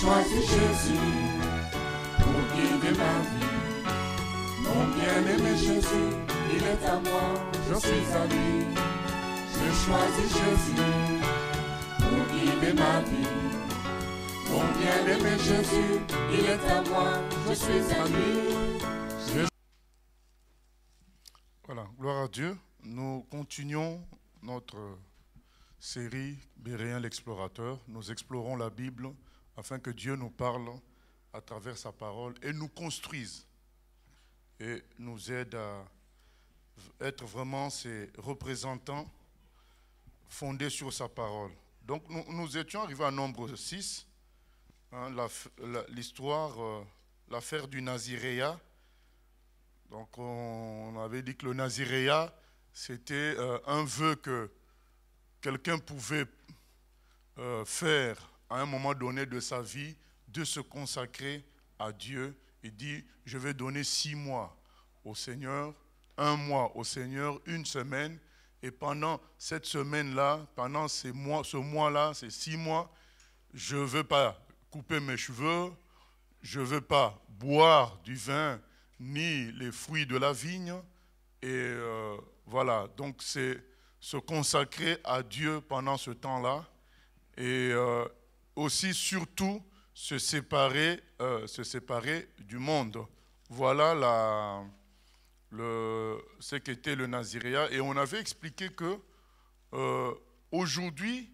Je choisis Jésus pour guider ma vie. Mon bien-aimé Jésus, il est à moi, je suis ami. Je choisis Jésus pour guider ma vie. Mon bien-aimé Jésus, il est à moi, je suis ami. Voilà, gloire à Dieu. Nous continuons notre série Béréen l'explorateur. Nous explorons la Bible afin que Dieu nous parle à travers sa parole et nous construise et nous aide à être vraiment ses représentants fondés sur sa parole. Donc nous, étions arrivés à nombre 6, hein, l'histoire, euh, l'affaire du Naziréa. Donc on, avait dit que le Naziréa, c'était euh, un vœu que quelqu'un pouvait euh, faire à un moment donné de sa vie, de se consacrer à Dieu. Il dit, je vais donner six mois au Seigneur, un mois au Seigneur, une semaine. Et pendant cette semaine-là, pendant ces mois, ce mois-là, ces six mois, je ne veux pas couper mes cheveux, je ne veux pas boire du vin ni les fruits de la vigne. Et euh, voilà, donc c'est se consacrer à Dieu pendant ce temps-là. Et, euh, aussi surtout se séparer, euh, se séparer du monde. Voilà la, ce qu'était le Naziréa. Et on avait expliqué que euh, aujourd'hui,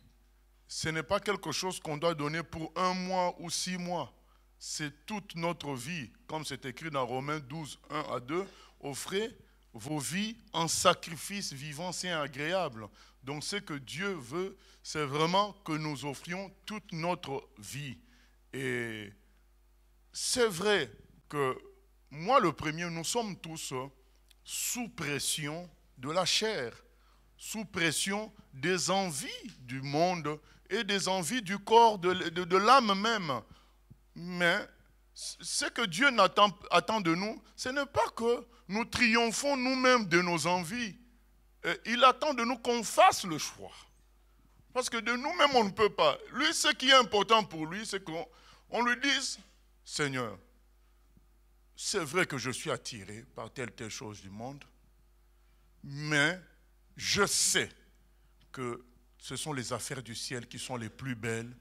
ce n'est pas quelque chose qu'on doit donner pour un mois ou six mois. C'est toute notre vie, comme c'est écrit dans Romains 12, 1 à 2. Offrez vos vies en sacrifice vivant, c'est agréable. Donc ce que Dieu veut, c'est vraiment que nous offrions toute notre vie. Et c'est vrai que moi le premier, nous sommes tous sous pression de la chair, sous pression des envies du monde et des envies du corps, de, de, l'âme même. Mais ce que Dieu attend de nous, ce n'est pas que nous triomphons nous-mêmes de nos envies euh, il attend de nous qu'on fasse le choix. Parce que de nous-mêmes, on ne peut pas. Lui, ce qui est important pour lui, c'est qu'on lui dise, Seigneur, c'est vrai que je suis attiré par telle telle chose du monde, mais je sais que ce sont les affaires du ciel qui sont les plus belles,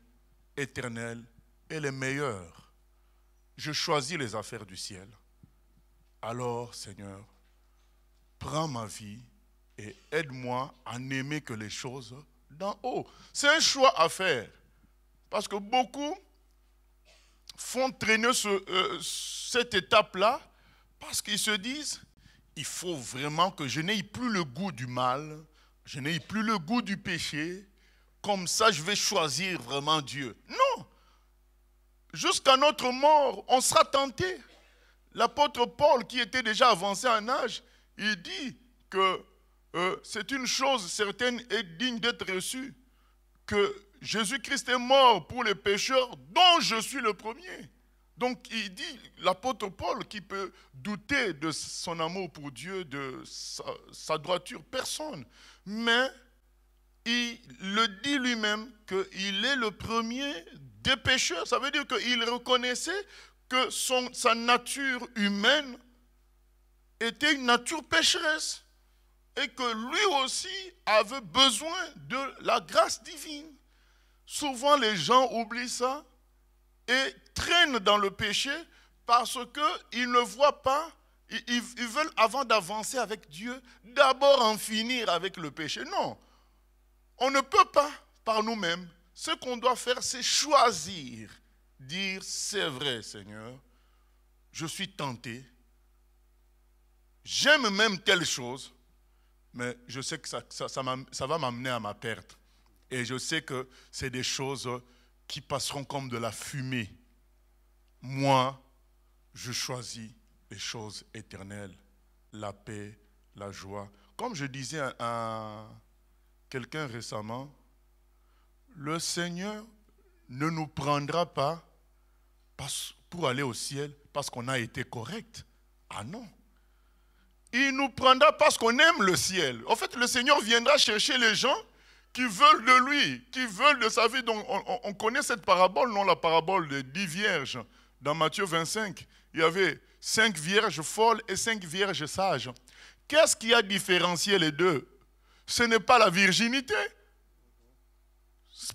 éternelles et les meilleures. Je choisis les affaires du ciel. Alors, Seigneur, prends ma vie et aide-moi à n'aimer que les choses d'en haut. C'est un choix à faire. Parce que beaucoup font traîner euh, cette étape-là parce qu'ils se disent, il faut vraiment que je n'aie plus le goût du mal, je n'ai plus le goût du péché, comme ça je vais choisir vraiment Dieu. Non. Jusqu'à notre mort, on sera tenté. L'apôtre Paul, qui était déjà avancé en âge, il dit que euh, c'est une chose certaine et digne d'être reçue que Jésus-Christ est mort pour les pécheurs dont je suis le premier. Donc il dit, l'apôtre Paul qui peut douter de son amour pour Dieu, de sa, droiture, personne. Mais il le dit lui-même qu'il est le premier des pécheurs. Ça veut dire qu'il reconnaissait que son, sa nature humaine était une nature pécheresse et que lui aussi avait besoin de la grâce divine. Souvent les gens oublient ça et traînent dans le péché parce qu'ils ne voient pas, ils, veulent avant d'avancer avec Dieu, d'abord en finir avec le péché. Non, on ne peut pas par nous-mêmes. Ce qu'on doit faire, c'est choisir, dire, c'est vrai Seigneur, je suis tenté, j'aime même telle chose, mais je sais que ça, va m'amener à ma perte. Et je sais que c'est des choses qui passeront comme de la fumée. Moi, je choisis les choses éternelles, la paix, la joie. Comme je disais à quelqu'un récemment, le Seigneur ne nous prendra pas pour aller au ciel parce qu'on a été correct. Ah non. Il nous prendra parce qu'on aime le ciel. En fait, le Seigneur viendra chercher les gens qui veulent de lui, qui veulent de sa vie. Donc, on, connaît cette parabole, non la parabole des dix vierges. Dans Matthieu 25, il y avait cinq vierges folles et cinq vierges sages. Qu'est-ce qui a différencié les deux Ce n'est pas la virginité.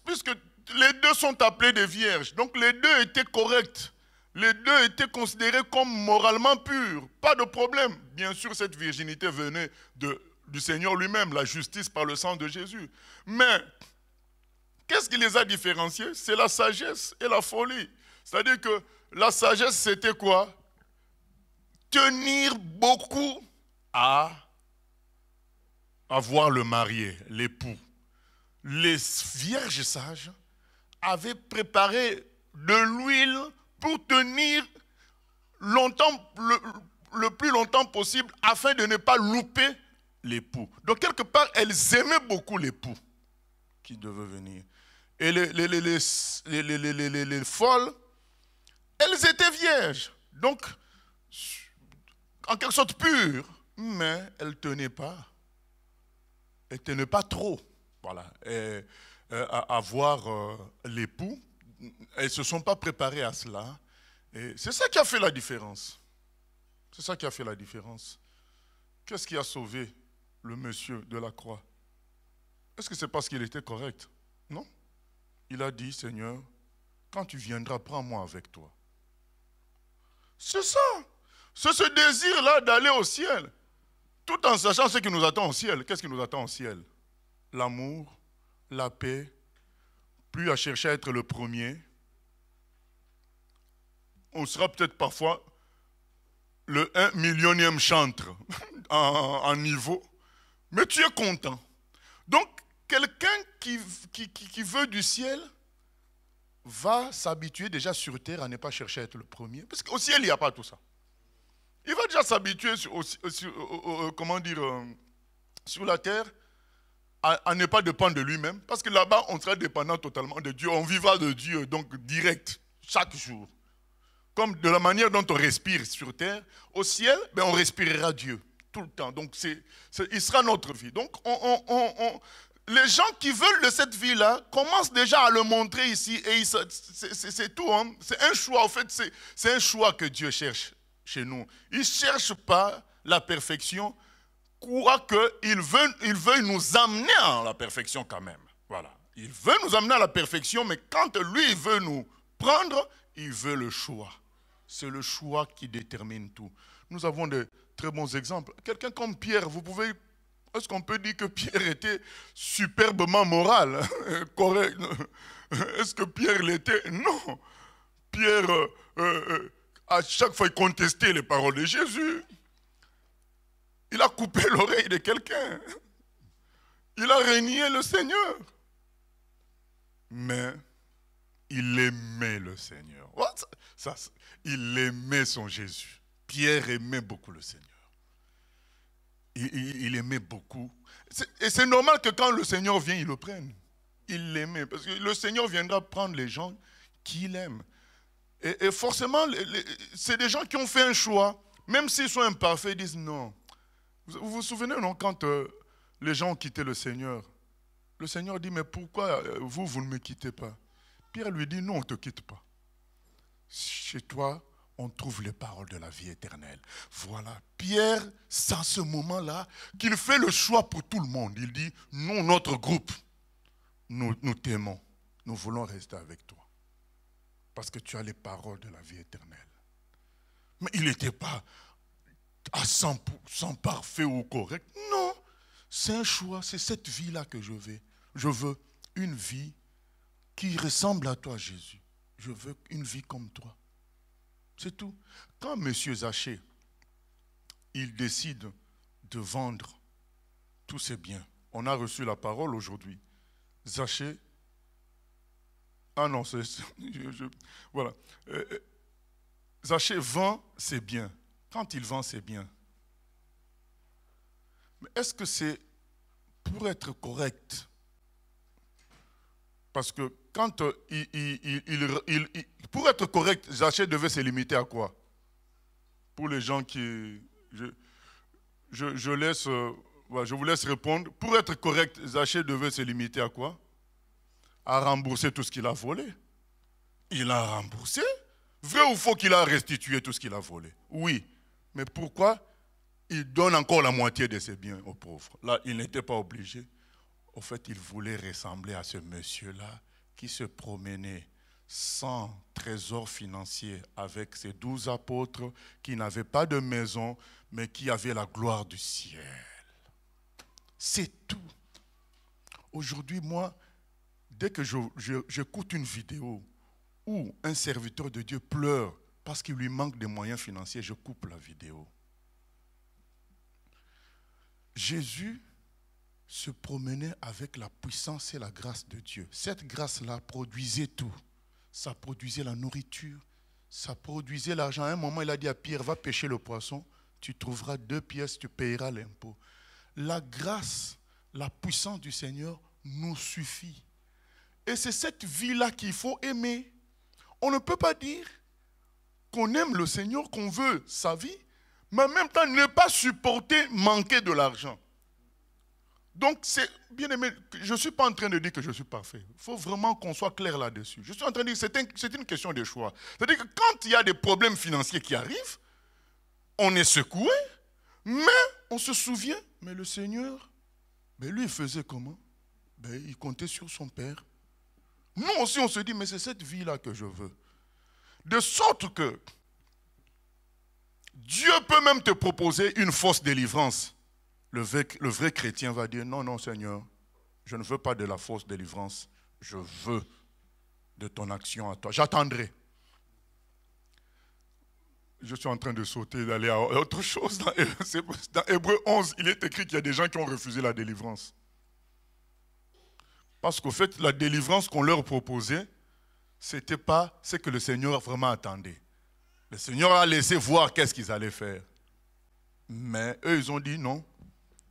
Puisque les deux sont appelés des vierges. Donc les deux étaient corrects. Les deux étaient considérés comme moralement purs. Pas de problème. Bien sûr, cette virginité venait de, du Seigneur lui-même, la justice par le sang de Jésus. Mais qu'est-ce qui les a différenciés C'est la sagesse et la folie. C'est-à-dire que la sagesse, c'était quoi Tenir beaucoup à avoir le marié, l'époux. Les vierges sages avaient préparé de l'huile pour tenir le, plus longtemps possible afin de ne pas louper l'époux. Donc quelque part, elles aimaient beaucoup l'époux qui devait venir. Et les, folles, elles étaient vierges. Donc, en quelque sorte pures. Mais elles ne tenaient pas. Elles ne tenaient pas trop. Voilà. Euh, à avoir euh, l'époux elles ne se sont pas préparées à cela. Et c'est ça qui a fait la différence. C'est ça qui a fait la différence. Qu'est-ce qui a sauvé le monsieur de la croix Est-ce que c'est parce qu'il était correct Non. Il a dit, Seigneur, quand tu viendras, prends-moi avec toi. C'est ça. C'est ce désir-là d'aller au ciel. Tout en sachant ce qui nous attend au ciel. Qu'est-ce qui nous attend au ciel L'amour, la paix, plus à chercher à être le premier, on sera peut-être parfois le 1 millionième chantre en, niveau, mais tu es content. Donc, quelqu'un qui, qui, veut du ciel va s'habituer déjà sur terre à ne pas chercher à être le premier, parce qu'au ciel, il n'y a pas tout ça. Il va déjà s'habituer sur euh, la terre à, ne pas dépendre de lui-même, parce que là-bas, on sera dépendant totalement de Dieu. On vivra de Dieu, donc direct, chaque jour. Comme de la manière dont on respire sur terre, au ciel, ben, on respirera Dieu tout le temps. Donc, c'est, il sera notre vie. Donc, on, les gens qui veulent de cette vie-là commencent déjà à le montrer ici. Et c'est, tout. Hein. C'est un choix. En fait, c'est, un choix que Dieu cherche chez nous. Il ne cherche pas la perfection, que qu'il veut, il veut nous amener à la perfection quand même. Voilà. Il veut nous amener à la perfection, mais quand lui veut nous prendre, il veut le choix. C'est le choix qui détermine tout. Nous avons de très bons exemples. Quelqu'un comme Pierre, vous pouvez est-ce qu'on peut dire que Pierre était superbement moral, correct Est-ce que Pierre l'était Non. Pierre, a euh, euh, euh, à chaque fois, contesté les paroles de Jésus. Il a coupé l'oreille de quelqu'un. Il a régné le Seigneur. Mais il aimait le Seigneur. Ça, il aimait son Jésus. Pierre aimait beaucoup le Seigneur. Il, aimait beaucoup. Et c'est normal que quand le Seigneur vient, il le prenne. Il l'aimait. Parce que le Seigneur viendra prendre les gens qu'il aime. Et, et forcément, c'est des gens qui ont fait un choix. Même s'ils sont imparfaits, ils disent non. Vous vous souvenez, non, quand euh, les gens ont quitté le Seigneur, le Seigneur dit, mais pourquoi euh, vous, vous ne me quittez pas Pierre lui dit, non, on ne te quitte pas. Chez toi, on trouve les paroles de la vie éternelle. Voilà. Pierre, c'est ce moment-là qu'il fait le choix pour tout le monde. Il dit, nous, notre groupe, nous, nous t'aimons. Nous voulons rester avec toi. Parce que tu as les paroles de la vie éternelle. Mais il n'était pas à ah, 100% parfait ou correct. Non, c'est un choix, c'est cette vie-là que je veux. Je veux une vie qui ressemble à toi, Jésus. Je veux une vie comme toi. C'est tout. Quand M. Zaché, il décide de vendre tous ses biens, on a reçu la parole aujourd'hui. Zaché, ah non, voilà. Euh, euh, Zaché vend ses biens quand il vend ses biens. Mais est-ce que c'est pour être correct Parce que quand euh, il, pour être correct, Zaché devait se limiter à quoi Pour les gens qui... Je, laisse, euh, je vous laisse répondre. Pour être correct, Zaché devait se limiter à quoi À rembourser tout ce qu'il a volé. Il a remboursé Vrai ou faux qu'il a restitué tout ce qu'il a volé Oui. Mais pourquoi il donne encore la moitié de ses biens aux pauvres Là, il n'était pas obligé. Au fait, il voulait ressembler à ce monsieur-là qui se promenait sans trésor financier avec ses douze apôtres qui n'avaient pas de maison, mais qui avaient la gloire du ciel. C'est tout. Aujourd'hui, moi, dès que j'écoute une vidéo où un serviteur de Dieu pleure parce qu'il lui manque des moyens financiers, je coupe la vidéo. Jésus se promenait avec la puissance et la grâce de Dieu. Cette grâce-là produisait tout. Ça produisait la nourriture, ça produisait l'argent. À un moment, il a dit à Pierre, va pêcher le poisson, tu trouveras deux pièces, tu payeras l'impôt. La grâce, la puissance du Seigneur nous suffit. Et c'est cette vie-là qu'il faut aimer. On ne peut pas dire, qu'on aime le Seigneur, qu'on veut sa vie, mais en même temps ne pas supporter manquer de l'argent. Donc, c'est bien aimé, je ne suis pas en train de dire que je suis parfait. Il faut vraiment qu'on soit clair là-dessus. Je suis en train de dire que c'est, une question de choix. C'est-à-dire que quand il y a des problèmes financiers qui arrivent, on est secoué, mais on se souvient, mais le Seigneur, mais lui, il faisait comment ben, Il comptait sur son Père. Nous aussi, on se dit, mais c'est cette vie-là que je veux. De sorte que Dieu peut même te proposer une fausse délivrance. Le vrai, chrétien va dire, non, non Seigneur, je ne veux pas de la fausse délivrance, je veux de ton action à toi. J'attendrai. Je suis en train de sauter, d'aller à autre chose. dans Hébreu 11, il est écrit qu'il y a des gens qui ont refusé la délivrance. Parce qu'au fait, la délivrance qu'on leur proposait, ce n'était pas ce que le Seigneur vraiment attendait. Le Seigneur a laissé voir qu'est-ce qu'ils allaient faire. Mais eux, ils ont dit non,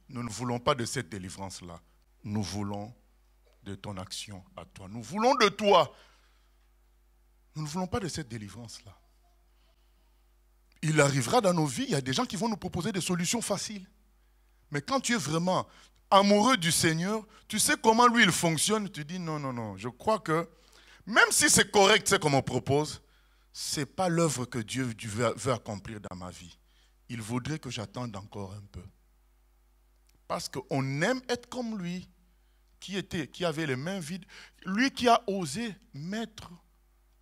nous ne voulons pas de cette délivrance-là. Nous voulons de ton action à toi. Nous voulons de toi. Nous ne voulons pas de cette délivrance-là. Il arrivera dans nos vies, il y a des gens qui vont nous proposer des solutions faciles. Mais quand tu es vraiment amoureux du Seigneur, tu sais comment lui il fonctionne, tu dis non, non, non, je crois que même si c'est correct, ce qu'on propose, ce n'est pas l'œuvre que Dieu veut accomplir dans ma vie. Il voudrait que j'attende encore un peu. Parce qu'on aime être comme lui, qui, était, qui avait les mains vides, lui qui a osé mettre,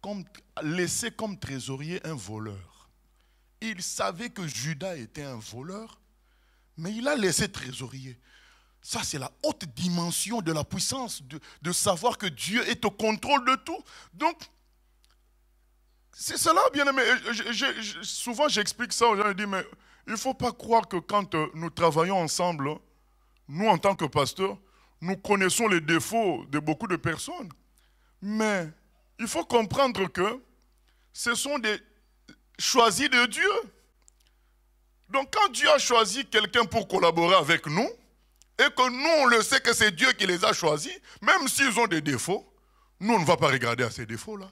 comme, laisser comme trésorier un voleur. Il savait que Judas était un voleur, mais il a laissé trésorier. Ça, c'est la haute dimension de la puissance, de, savoir que Dieu est au contrôle de tout. Donc, c'est cela, bien aimé. souvent, j'explique ça aux gens. Je dis, mais il ne faut pas croire que quand euh, nous travaillons ensemble, nous, en tant que pasteurs, nous connaissons les défauts de beaucoup de personnes. Mais il faut comprendre que ce sont des choisis de Dieu. Donc, quand Dieu a choisi quelqu'un pour collaborer avec nous, et que nous, on le sait que c'est Dieu qui les a choisis, même s'ils ont des défauts, nous, on ne va pas regarder à ces défauts-là.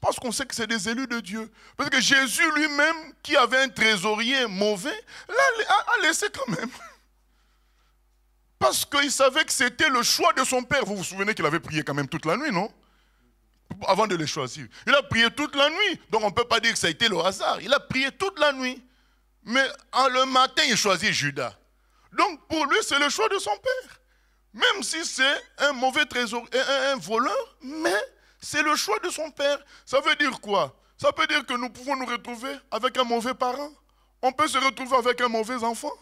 Parce qu'on sait que c'est des élus de Dieu. Parce que Jésus lui-même, qui avait un trésorier mauvais, l'a laissé quand même. Parce qu'il savait que c'était le choix de son père. Vous vous souvenez qu'il avait prié quand même toute la nuit, non Avant de les choisir. Il a prié toute la nuit. Donc on ne peut pas dire que ça a été le hasard. Il a prié toute la nuit. Mais le matin, il choisit Judas. Donc pour lui, c'est le choix de son père. Même si c'est un mauvais trésor, et un voleur, mais c'est le choix de son père. Ça veut dire quoi Ça peut dire que nous pouvons nous retrouver avec un mauvais parent. On peut se retrouver avec un mauvais enfant.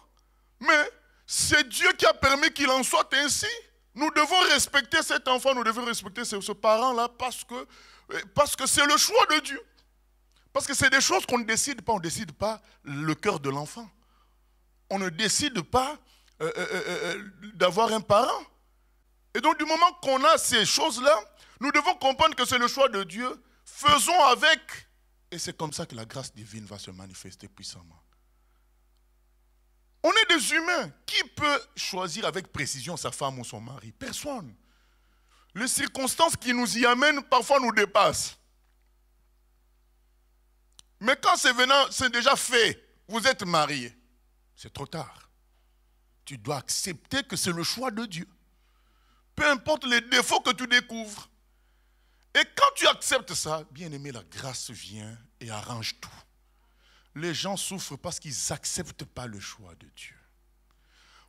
Mais c'est Dieu qui a permis qu'il en soit ainsi. Nous devons respecter cet enfant, nous devons respecter ce, parent-là parce que parce que c'est le choix de Dieu. Parce que c'est des choses qu'on ne décide pas, on ne décide pas le cœur de l'enfant on ne décide pas euh, euh, euh, d'avoir un parent. Et donc du moment qu'on a ces choses-là, nous devons comprendre que c'est le choix de Dieu. Faisons avec. Et c'est comme ça que la grâce divine va se manifester puissamment. On est des humains. Qui peut choisir avec précision sa femme ou son mari Personne. Les circonstances qui nous y amènent parfois nous dépassent. Mais quand c'est venant, c'est déjà fait. Vous êtes marié c'est trop tard. Tu dois accepter que c'est le choix de Dieu. Peu importe les défauts que tu découvres. Et quand tu acceptes ça, bien aimé, la grâce vient et arrange tout. Les gens souffrent parce qu'ils n'acceptent pas le choix de Dieu.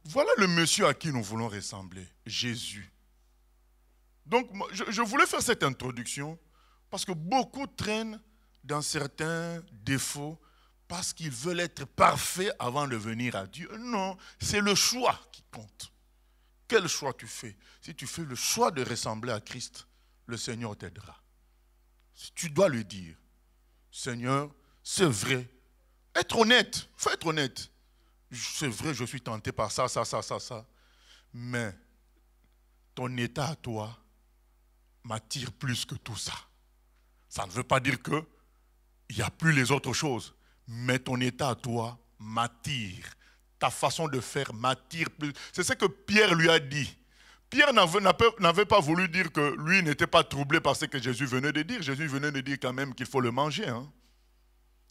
Voilà le monsieur à qui nous voulons ressembler, Jésus. Donc, je, je voulais faire cette introduction parce que beaucoup traînent dans certains défauts parce qu'ils veulent être parfaits avant de venir à Dieu. Non, c'est le choix qui compte. Quel choix tu fais Si tu fais le choix de ressembler à Christ, le Seigneur t'aidera. Si tu dois le dire, Seigneur, c'est vrai. Être honnête, faut être honnête. C'est vrai, je suis tenté par ça, ça, ça, ça, ça. Mais ton état à toi m'attire plus que tout ça. Ça ne veut pas dire qu'il n'y a plus les autres choses mais ton état à toi m'attire. Ta façon de faire m'attire plus. C'est ce que Pierre lui a dit. Pierre n'avait pas voulu dire que lui n'était pas troublé par ce que Jésus venait de dire. Jésus venait de dire quand même qu'il faut le manger. Hein.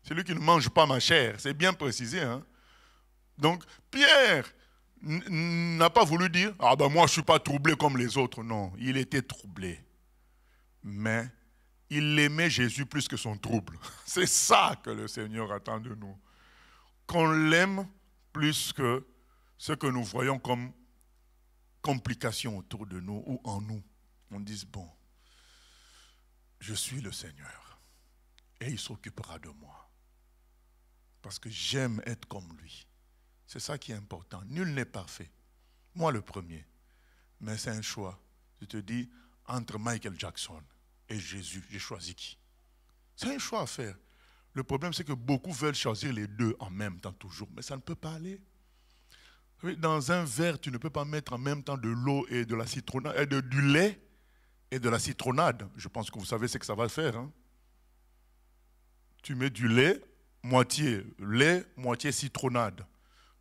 C'est lui qui ne mange pas ma chair, c'est bien précisé. Hein. Donc Pierre n'a pas voulu dire, ah ben moi je ne suis pas troublé comme les autres. Non, il était troublé. Mais il aimait Jésus plus que son trouble. C'est ça que le Seigneur attend de nous. Qu'on l'aime plus que ce que nous voyons comme complications autour de nous ou en nous. On dise, bon, je suis le Seigneur et il s'occupera de moi. Parce que j'aime être comme lui. C'est ça qui est important. Nul n'est parfait. Moi le premier. Mais c'est un choix. Je te dis, entre Michael Jackson Jésus. J'ai choisi qui C'est un choix à faire. Le problème, c'est que beaucoup veulent choisir les deux en même temps toujours, mais ça ne peut pas aller. Dans un verre, tu ne peux pas mettre en même temps de l'eau et de la citronnade, et de, du lait et de la citronnade. Je pense que vous savez ce que ça va faire. Hein. Tu mets du lait, moitié lait, moitié citronnade.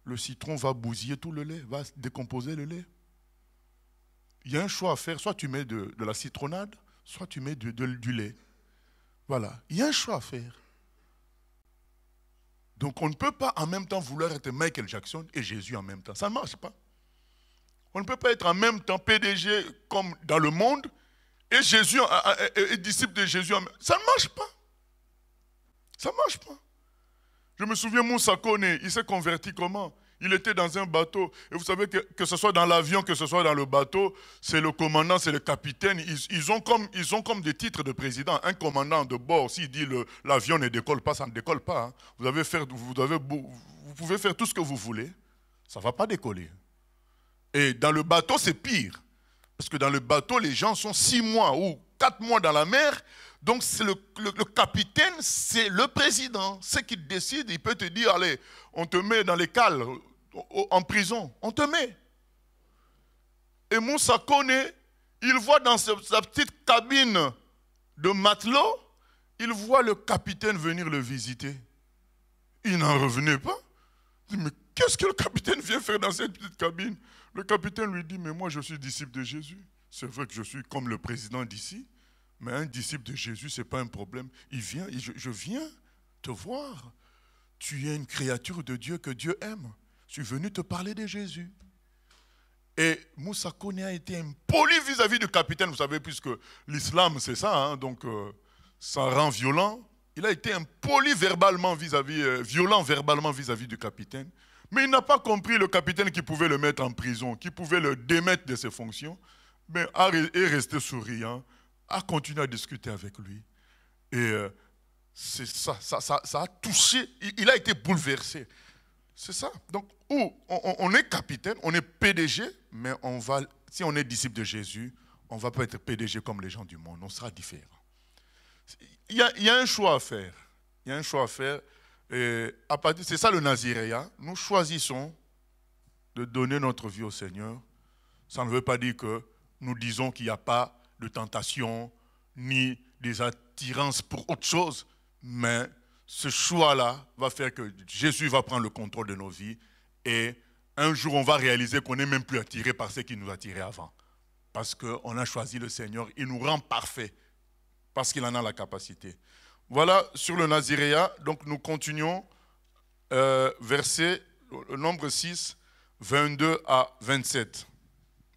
Le citron va bousiller tout le lait, va décomposer le lait. Il y a un choix à faire. Soit tu mets de, de la citronnade, soit tu mets du, lait. Voilà, il y a un choix à faire. Donc on ne peut pas en même temps vouloir être Michael Jackson et Jésus en même temps. Ça ne marche pas. On ne peut pas être en même temps PDG comme dans le monde et Jésus et, disciple de Jésus. En même... temps. Ça ne marche pas. Ça ne marche pas. Je me souviens, Moussa Kone, il s'est converti comment il était dans un bateau. Et vous savez que, que ce soit dans l'avion, que ce soit dans le bateau, c'est le commandant, c'est le capitaine. Ils, ont comme, ils ont comme des titres de président. Un commandant de bord, s'il dit l'avion ne décolle pas, ça ne décolle pas. Hein. Vous, avez faire, vous, avez, vous pouvez faire tout ce que vous voulez, ça ne va pas décoller. Et dans le bateau, c'est pire. Parce que dans le bateau, les gens sont six mois ou quatre mois dans la mer. Donc c'est le, capitaine, c'est le président. Ce qui décide, il peut te dire, allez, on te met dans les cales, en prison. On te met. Et Moussa connaît, il voit dans sa petite cabine de matelot, il voit le capitaine venir le visiter. Il n'en revenait pas. Il dit, mais qu'est-ce que le capitaine vient faire dans cette petite cabine Le capitaine lui dit, mais moi je suis disciple de Jésus. C'est vrai que je suis comme le président d'ici, mais un disciple de Jésus, ce n'est pas un problème. Il vient, je viens te voir. Tu es une créature de Dieu que Dieu aime. Je suis venu te parler de Jésus. Et Moussa Kone a été impoli vis-à-vis du capitaine, vous savez, puisque l'islam, c'est ça, hein, donc euh, ça rend violent. Il a été impoli verbalement vis-à-vis, euh, violent verbalement vis-à-vis du capitaine. Mais il n'a pas compris le capitaine qui pouvait le mettre en prison, qui pouvait le démettre de ses fonctions. Mais est resté souriant, a continué à discuter avec lui. Et euh, c'est ça, ça, a touché, il a été bouleversé. C'est ça. Donc, où on, est capitaine, on est PDG, mais on va, si on est disciple de Jésus, on ne va pas être PDG comme les gens du monde. On sera différent. Il y a, il y a un choix à faire. Il y a un choix à faire. C'est ça le Naziréa. Nous choisissons de donner notre vie au Seigneur. Ça ne veut pas dire que nous disons qu'il n'y a pas de tentation ni des attirances pour autre chose, mais ce choix-là va faire que Jésus va prendre le contrôle de nos vies et un jour on va réaliser qu'on n'est même plus attiré par ce qui nous attirait avant. Parce qu'on a choisi le Seigneur, il nous rend parfaits parce qu'il en a la capacité. Voilà sur le Naziréa, donc nous continuons, euh, verset nombre 6, 22 à 27.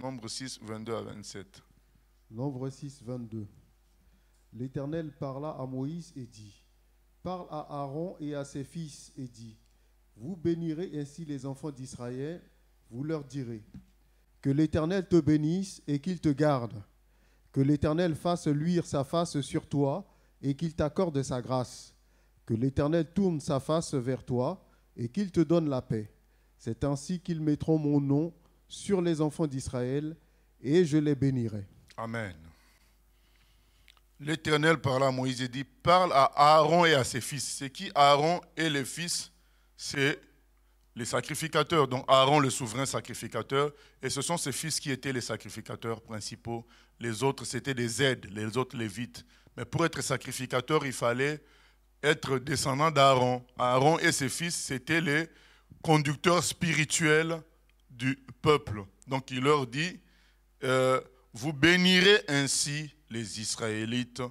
Nombre 6, 22 à 27. Nombre 6, 22. L'Éternel parla à Moïse et dit, parle à Aaron et à ses fils et dit, Vous bénirez ainsi les enfants d'Israël, vous leur direz, Que l'Éternel te bénisse et qu'il te garde, que l'Éternel fasse luire sa face sur toi et qu'il t'accorde sa grâce, que l'Éternel tourne sa face vers toi et qu'il te donne la paix. C'est ainsi qu'ils mettront mon nom sur les enfants d'Israël et je les bénirai. Amen. L'Éternel parla à Moïse et dit, parle à Aaron et à ses fils. C'est qui Aaron et les fils C'est les sacrificateurs, donc Aaron le souverain sacrificateur, et ce sont ses fils qui étaient les sacrificateurs principaux. Les autres, c'était des aides, les autres lévites. Mais pour être sacrificateur, il fallait être descendant d'Aaron. Aaron et ses fils, c'étaient les conducteurs spirituels du peuple. Donc il leur dit, euh, vous bénirez ainsi les Israélites,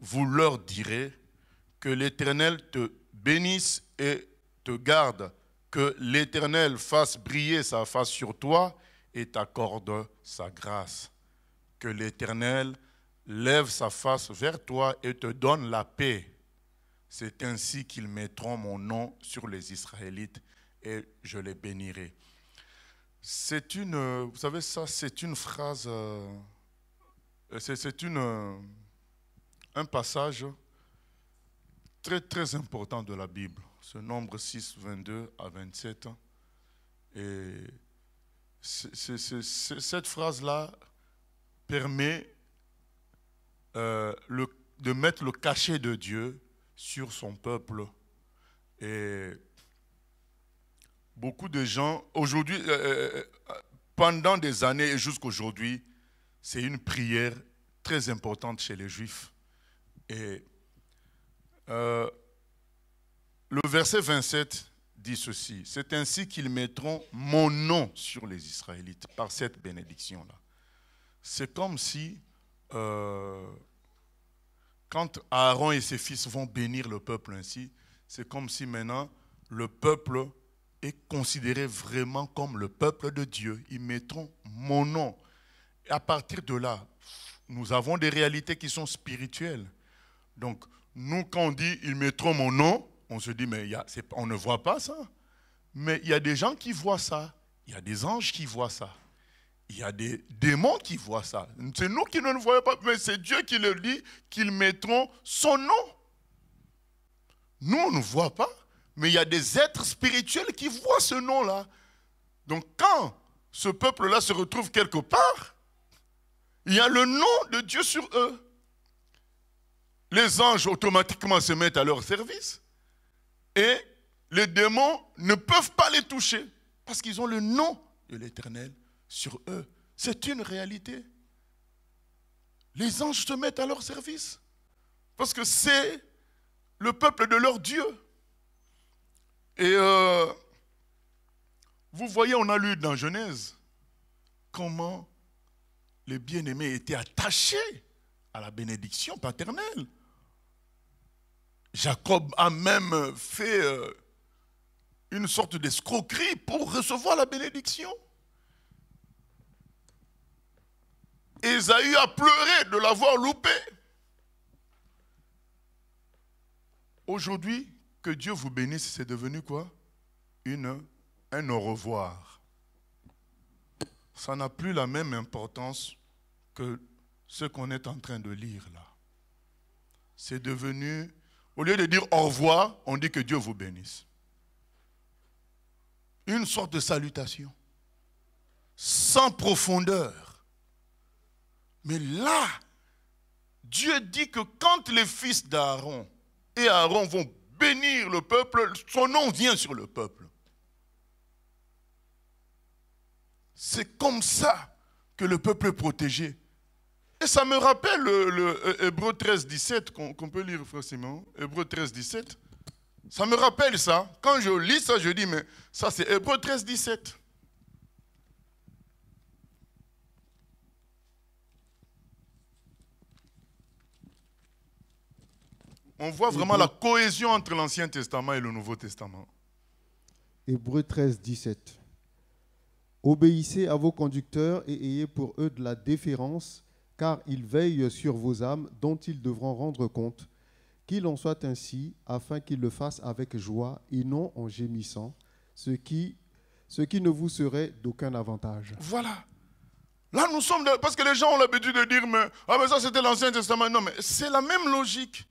vous leur direz que l'Éternel te bénisse et te garde, que l'Éternel fasse briller sa face sur toi et t'accorde sa grâce, que l'Éternel lève sa face vers toi et te donne la paix. C'est ainsi qu'ils mettront mon nom sur les Israélites et je les bénirai. C'est une, vous savez ça, c'est une phrase euh, euh, c'est euh, un passage très très important de la Bible, ce nombre 6, 22 à 27. Et cette phrase-là permet euh, le, de mettre le cachet de Dieu sur son peuple. Et beaucoup de gens, aujourd'hui, pendant des années et jusqu'aujourd'hui, c'est une prière très importante chez les Juifs. Et euh, le verset 27 dit ceci, c'est ainsi qu'ils mettront mon nom sur les Israélites par cette bénédiction-là. C'est comme si, euh, quand Aaron et ses fils vont bénir le peuple ainsi, c'est comme si maintenant le peuple est considéré vraiment comme le peuple de Dieu. Ils mettront mon nom à partir de là, nous avons des réalités qui sont spirituelles. Donc, nous, quand on dit ils mettront mon nom, on se dit, mais y a, on ne voit pas ça. Mais il y a des gens qui voient ça. Il y a des anges qui voient ça. Il y a des démons qui voient ça. C'est nous qui ne le voyons pas, mais c'est Dieu qui le dit qu'ils mettront son nom. Nous, on ne voit pas, mais il y a des êtres spirituels qui voient ce nom-là. Donc quand ce peuple-là se retrouve quelque part, il y a le nom de Dieu sur eux. Les anges automatiquement se mettent à leur service et les démons ne peuvent pas les toucher parce qu'ils ont le nom de l'Éternel sur eux. C'est une réalité. Les anges se mettent à leur service parce que c'est le peuple de leur Dieu. Et euh, vous voyez, on a lu dans Genèse comment les bien aimés étaient attachés à la bénédiction paternelle. Jacob a même fait euh, une sorte d'escroquerie pour recevoir la bénédiction. Ésaü a pleuré de l'avoir loupé. Aujourd'hui, que Dieu vous bénisse, c'est devenu quoi Une, Un au revoir ça n'a plus la même importance que ce qu'on est en train de lire là. C'est devenu, au lieu de dire au revoir, on dit que Dieu vous bénisse. Une sorte de salutation, sans profondeur. Mais là, Dieu dit que quand les fils d'Aaron et Aaron vont bénir le peuple, son nom vient sur le peuple. C'est comme ça que le peuple est protégé. Et ça me rappelle le, euh, Hébreu 13, 17, qu'on peut lire, forcément Hébreu 13, 17. Ça me rappelle ça. Quand je lis ça, je dis, mais ça c'est Hébreu 13, 17. On voit vraiment la cohésion entre l'Ancien Testament et le Nouveau Testament. Hébreu 13, 17. Obéissez à vos conducteurs et ayez pour eux de la déférence, car ils veillent sur vos âmes dont ils devront rendre compte. Qu'il en soit ainsi, afin qu'ils le fassent avec joie et non en gémissant, ce qui, ce qui ne vous serait d'aucun avantage. Voilà. Là, nous sommes... Parce que les gens ont l'habitude de dire, mais, ah, mais ça, c'était l'Ancien Testament. Non, mais c'est la même logique.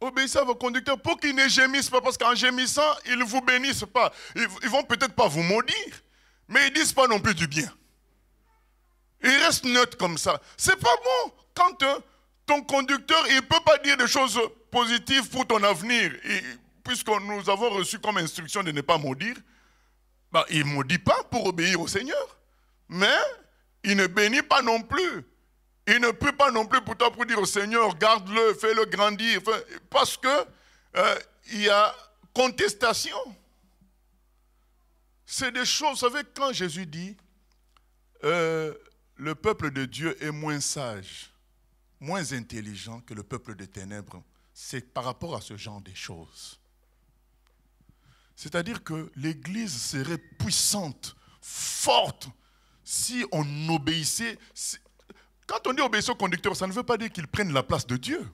Obéissez à vos conducteurs pour qu'ils ne gémissent pas, parce qu'en gémissant, ils ne vous bénissent pas. Ils, ils vont peut-être pas vous maudire. Mais ils ne disent pas non plus du bien. Ils restent neutres comme ça. C'est pas bon quand euh, ton conducteur, il ne peut pas dire des choses positives pour ton avenir. puisque nous avons reçu comme instruction de ne pas maudire, bah, il ne maudit pas pour obéir au Seigneur. Mais il ne bénit pas non plus. Il ne prie pas non plus pour pour dire au Seigneur, garde-le, fais-le grandir. Parce que euh, il y a contestation. C'est des choses, vous savez, quand Jésus dit, euh, le peuple de Dieu est moins sage, moins intelligent que le peuple des ténèbres, c'est par rapport à ce genre de choses. C'est-à-dire que l'Église serait puissante, forte, si on obéissait. Quand on dit obéissant au conducteur, ça ne veut pas dire qu'il prenne la place de Dieu.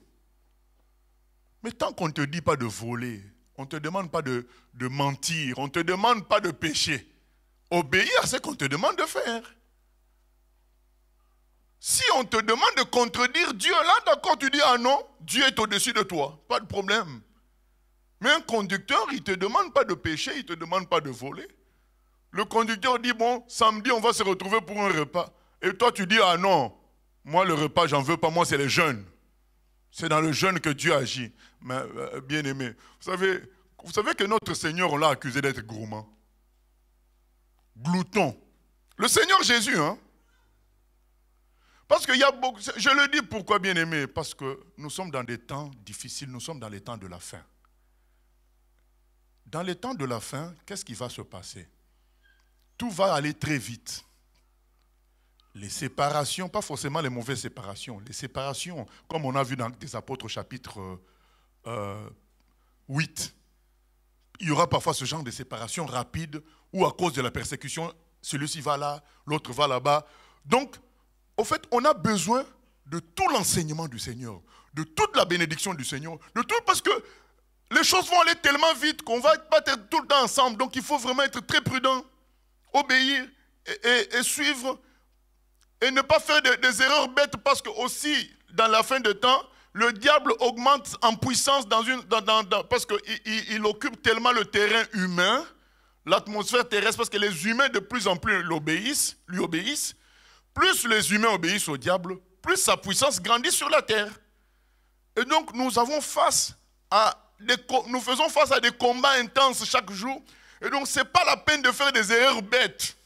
Mais tant qu'on ne te dit pas de voler, on ne te demande pas de, mentir, on ne te demande pas de pécher. Obéis à ce qu'on te demande de faire. Si on te demande de contredire Dieu, là, d'accord, tu dis, ah non, Dieu est au-dessus de toi, pas de problème. Mais un conducteur, il ne te demande pas de pécher, il ne te demande pas de voler. Le conducteur dit, bon, samedi, on va se retrouver pour un repas. Et toi, tu dis, ah non, moi, le repas, j'en veux pas, moi, c'est le jeûne. » C'est dans le jeûne que Dieu agit. Euh, bien aimé, vous savez, vous savez que notre Seigneur, on l'a accusé d'être gourmand, glouton. Le Seigneur Jésus, hein. Parce qu'il y a beaucoup. Je le dis pourquoi, bien aimé, Parce que nous sommes dans des temps difficiles, nous sommes dans les temps de la fin. Dans les temps de la fin, qu'est-ce qui va se passer Tout va aller très vite. Les séparations, pas forcément les mauvaises séparations, les séparations, comme on a vu dans des apôtres chapitre euh, 8, euh, il y aura parfois ce genre de séparation rapide où à cause de la persécution, celui-ci va là, l'autre va là-bas. Donc, au fait, on a besoin de tout l'enseignement du Seigneur, de toute la bénédiction du Seigneur, de tout parce que les choses vont aller tellement vite qu'on va pas être tout le temps ensemble. Donc, il faut vraiment être très prudent, obéir et, suivre et ne pas faire des erreurs bêtes parce que aussi, dans la fin de temps, le diable augmente en puissance dans une, parce qu'il il, occupe tellement le terrain humain, l'atmosphère terrestre, parce que les humains de plus en plus l'obéissent, lui obéissent. Plus les humains obéissent au diable, plus sa puissance grandit sur la terre. Et donc nous avons face à nous faisons face à des combats intenses chaque jour. Et donc ce n'est pas la peine de faire des erreurs bêtes,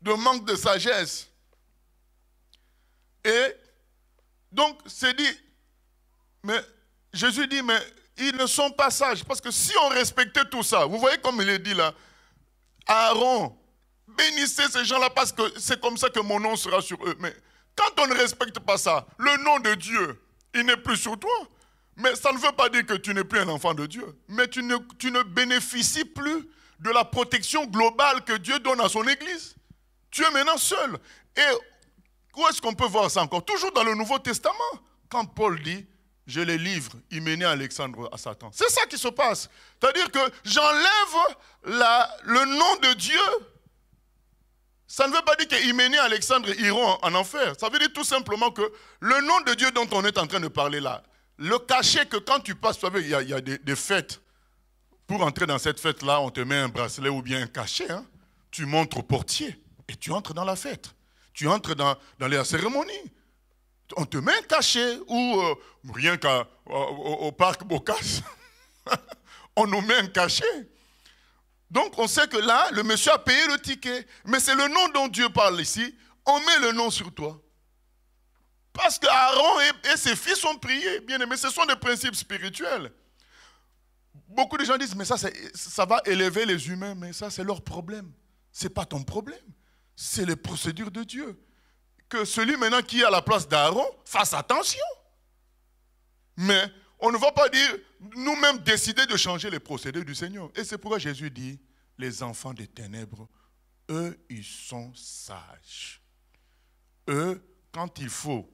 de manque de sagesse. Et donc, c'est dit, mais Jésus dit, mais ils ne sont pas sages. Parce que si on respectait tout ça, vous voyez comme il est dit là, Aaron, bénissez ces gens-là parce que c'est comme ça que mon nom sera sur eux. Mais quand on ne respecte pas ça, le nom de Dieu, il n'est plus sur toi. Mais ça ne veut pas dire que tu n'es plus un enfant de Dieu. Mais tu ne, tu ne bénéficies plus de la protection globale que Dieu donne à son Église. Tu es maintenant seul. Et où est-ce qu'on peut voir ça encore Toujours dans le Nouveau Testament, quand Paul dit, je les livre, Hyménée, Alexandre, à Satan. C'est ça qui se passe. C'est-à-dire que j'enlève le nom de Dieu. Ça ne veut pas dire que Hyménée, Alexandre iront en, enfer. Ça veut dire tout simplement que le nom de Dieu dont on est en train de parler là, le cachet que quand tu passes, il y a, il y a des, fêtes. Pour entrer dans cette fête-là, on te met un bracelet ou bien un cachet. Hein. Tu montres au portier et tu entres dans la fête tu entres dans, la cérémonie. On te met un cachet, ou euh, rien qu'au parc Bocas. on nous met un cachet. Donc on sait que là, le monsieur a payé le ticket. Mais c'est le nom dont Dieu parle ici. On met le nom sur toi. Parce que Aaron et, ses fils ont prié, bien aimé. Ce sont des principes spirituels. Beaucoup de gens disent, mais ça, ça va élever les humains, mais ça, c'est leur problème. Ce n'est pas ton problème. C'est les procédures de Dieu. Que celui maintenant qui est à la place d'Aaron fasse attention. Mais on ne va pas dire nous-mêmes décider de changer les procédures du Seigneur. Et c'est pourquoi Jésus dit, les enfants des ténèbres, eux, ils sont sages. Eux, quand il faut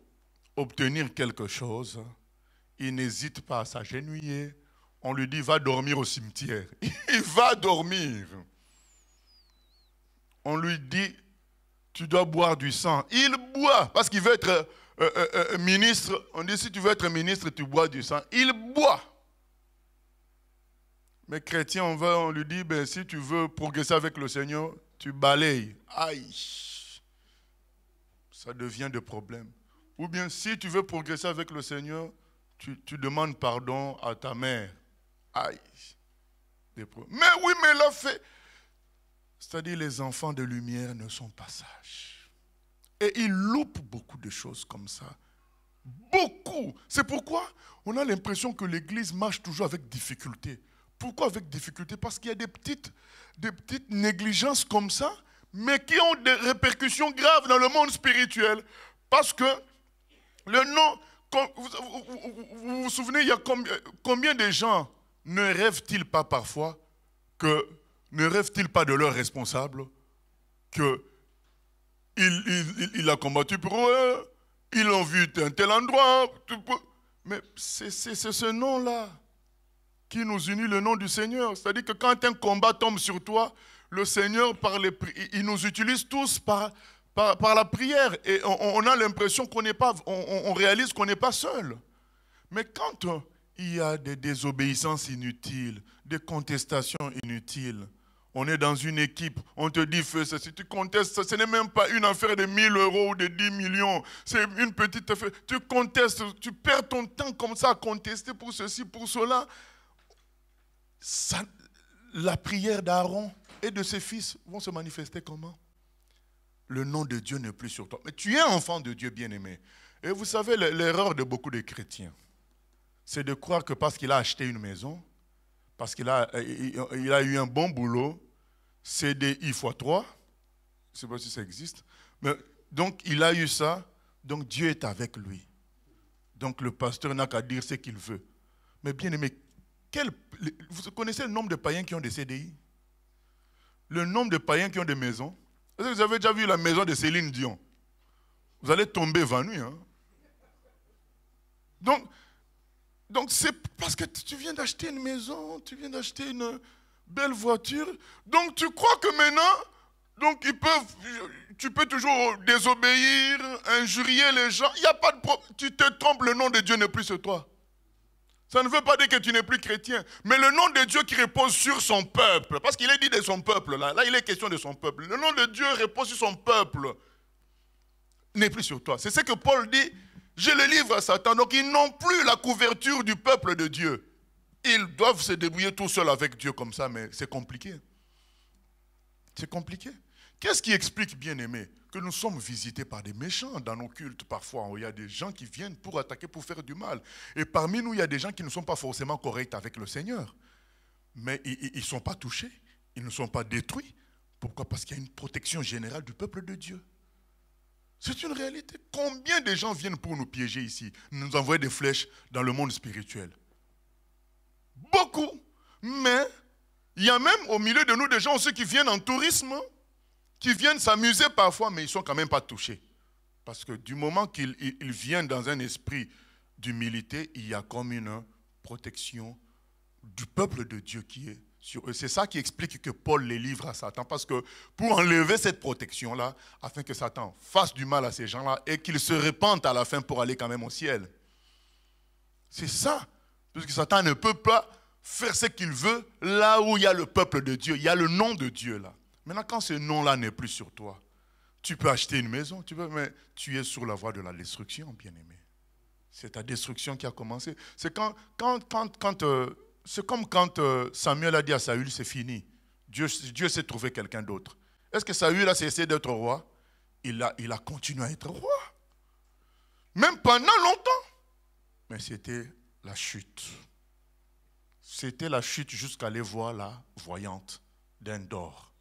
obtenir quelque chose, ils n'hésitent pas à s'agenouiller. On lui dit, va dormir au cimetière. Il va dormir. On lui dit, tu dois boire du sang. Il boit parce qu'il veut être euh, euh, euh, ministre. On dit si tu veux être ministre, tu bois du sang. Il boit. Mais chrétien, on, va on lui dit, ben, si tu veux progresser avec le Seigneur, tu balayes. Aïe. Ça devient des problèmes. Ou bien si tu veux progresser avec le Seigneur, tu, demandes pardon à ta mère. Aïe. mais oui, mais il a fait. C'est-à-dire les enfants de lumière ne sont pas sages. Et ils loupent beaucoup de choses comme ça. Beaucoup. C'est pourquoi on a l'impression que l'Église marche toujours avec difficulté. Pourquoi avec difficulté Parce qu'il y a des petites, des petites négligences comme ça, mais qui ont des répercussions graves dans le monde spirituel. Parce que le nom, vous vous, souvenez, il y a combien de gens ne rêvent-ils pas parfois que ne rêvent-ils pas de leur responsable, que il, a combattu pour eux, ils l'ont vu un tel endroit. Mais c'est ce nom-là qui nous unit, le nom du Seigneur. C'est-à-dire que quand un combat tombe sur toi, le Seigneur, par les, il nous utilise tous par, la prière. Et on, a l'impression qu'on n'est pas, réalise qu'on n'est pas seul. Mais quand il y a des désobéissances inutiles, des contestations inutiles, on est dans une équipe, on te dit fais ça. Si tu contestes ce n'est même pas une affaire de 1000 euros ou de 10 millions. C'est une petite affaire. Tu contestes, tu perds ton temps comme ça à contester pour ceci, pour cela. la prière d'Aaron et de ses fils vont se manifester comment Le nom de Dieu n'est plus sur toi. Mais tu es enfant de Dieu bien-aimé. Et vous savez, l'erreur de beaucoup de chrétiens, c'est de croire que parce qu'il a acheté une maison, parce qu'il a, euh, il a eu un bon boulot, CDI x 3, je ne sais pas si ça existe, mais donc il a eu ça, donc Dieu est avec lui. Donc le pasteur n'a qu'à dire ce qu'il veut. Mais bien aimé, quel, vous connaissez le nombre de païens qui ont des CDI Le nombre de païens qui ont des maisons Est-ce que vous avez déjà vu la maison de Céline Dion Vous allez tomber évanoui. Hein? Donc, donc c'est parce que tu viens d'acheter une maison, tu viens d'acheter une belle voiture. Donc tu crois que maintenant, donc ils peuvent, tu peux toujours désobéir, injurier les gens. Il n'y a pas de problème. Tu te trompes, le nom de Dieu n'est plus sur toi. Ça ne veut pas dire que tu n'es plus chrétien, mais le nom de Dieu qui repose sur son peuple, parce qu'il est dit de son peuple, là, là il est question de son peuple. Le nom de Dieu repose sur son peuple, n'est plus sur toi. C'est ce que Paul dit je le livre à Satan. Donc ils n'ont plus la couverture du peuple de Dieu. Ils doivent se débrouiller tout seuls avec Dieu comme ça, mais c'est compliqué. C'est compliqué. Qu'est-ce qui explique, bien-aimé, que nous sommes visités par des méchants dans nos cultes parfois hein? Il y a des gens qui viennent pour attaquer, pour faire du mal. Et parmi nous, il y a des gens qui ne sont pas forcément corrects avec le Seigneur. Mais ils ne sont pas touchés, ils ne sont pas détruits. Pourquoi Parce qu'il y a une protection générale du peuple de Dieu. C'est une réalité. Combien de gens viennent pour nous piéger ici, nous envoyer des flèches dans le monde spirituel Beaucoup. Mais il y a même au milieu de nous des gens aussi qui viennent en tourisme, qui viennent s'amuser parfois, mais ils ne sont quand même pas touchés. Parce que du moment qu'ils viennent dans un esprit d'humilité, il y a comme une protection du peuple de Dieu qui est c'est ça qui explique que Paul les livre à Satan, parce que pour enlever cette protection-là, afin que Satan fasse du mal à ces gens-là et qu'ils se répandent à la fin pour aller quand même au ciel. C'est ça, Parce que Satan ne peut pas faire ce qu'il veut là où il y a le peuple de Dieu, il y a le nom de Dieu là. Maintenant, quand ce nom-là n'est plus sur toi, tu peux acheter une maison, tu peux, mais tu es sur la voie de la destruction, bien-aimé. C'est ta destruction qui a commencé. C'est quand, quand, quand, quand euh, c'est comme quand euh, Samuel a dit à Saül, c'est fini. Dieu, Dieu s'est trouvé quelqu'un d'autre. Est-ce que Saül a cessé d'être roi il a, il a continué à être roi. Même pendant longtemps. Mais c'était la chute. C'était la chute jusqu'à aller voir la voyante d'Endor.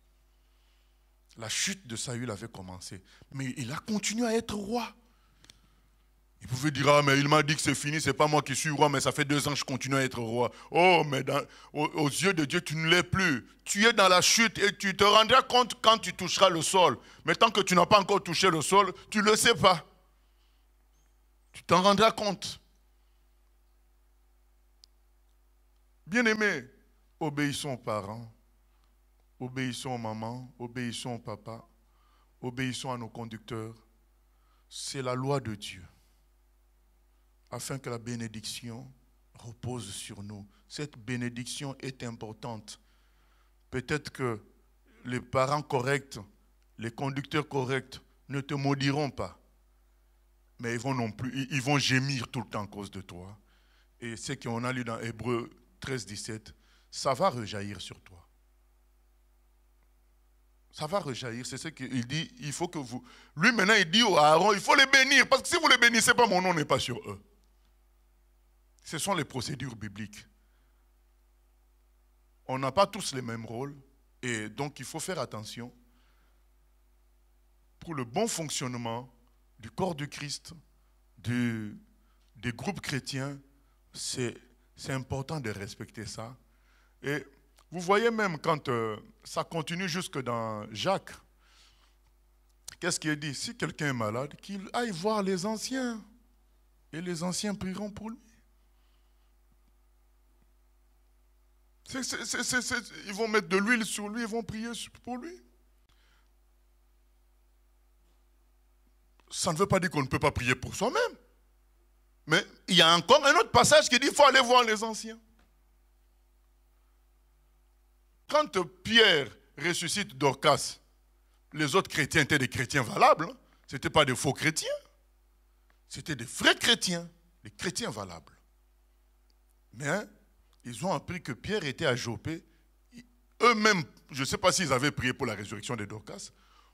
La chute de Saül avait commencé. Mais il a continué à être roi. Il pouvait dire, ah, mais il m'a dit que c'est fini, c'est pas moi qui suis roi, mais ça fait deux ans que je continue à être roi. Oh, mais aux, yeux de Dieu, tu ne l'es plus. Tu es dans la chute et tu te rendras compte quand tu toucheras le sol. Mais tant que tu n'as pas encore touché le sol, tu ne le sais pas. Tu t'en rendras compte. Bien-aimés, obéissons aux parents, obéissons aux mamans, obéissons aux papa obéissons à nos conducteurs. C'est la loi de Dieu afin que la bénédiction repose sur nous. Cette bénédiction est importante. Peut-être que les parents corrects, les conducteurs corrects ne te maudiront pas, mais ils vont, non plus, ils vont gémir tout le temps à cause de toi. Et ce qu'on a lu dans Hébreu 13, 17, ça va rejaillir sur toi. Ça va rejaillir, c'est ce qu'il dit, il faut que vous... Lui maintenant, il dit à Aaron, il faut les bénir, parce que si vous les bénissez pas, mon nom n'est pas sur eux. Ce sont les procédures bibliques. On n'a pas tous les mêmes rôles et donc il faut faire attention pour le bon fonctionnement du corps du Christ, des groupes chrétiens. C'est important de respecter ça. Et vous voyez même quand euh, ça continue jusque dans Jacques, qu'est-ce qu'il dit Si quelqu'un est malade, qu'il aille voir les anciens et les anciens prieront pour lui. ils vont mettre de l'huile sur lui, ils vont prier pour lui. Ça ne veut pas dire qu'on ne peut pas prier pour soi-même. Mais il y a encore un autre passage qui dit qu'il faut aller voir les anciens. Quand Pierre ressuscite Dorcas, les autres chrétiens étaient des chrétiens valables. Hein. Ce n'étaient pas des faux chrétiens. C'était des vrais chrétiens, des chrétiens valables. Mais hein, ils ont appris que Pierre était à Jopé. Eux-mêmes, je ne sais pas s'ils avaient prié pour la résurrection des Dorcas,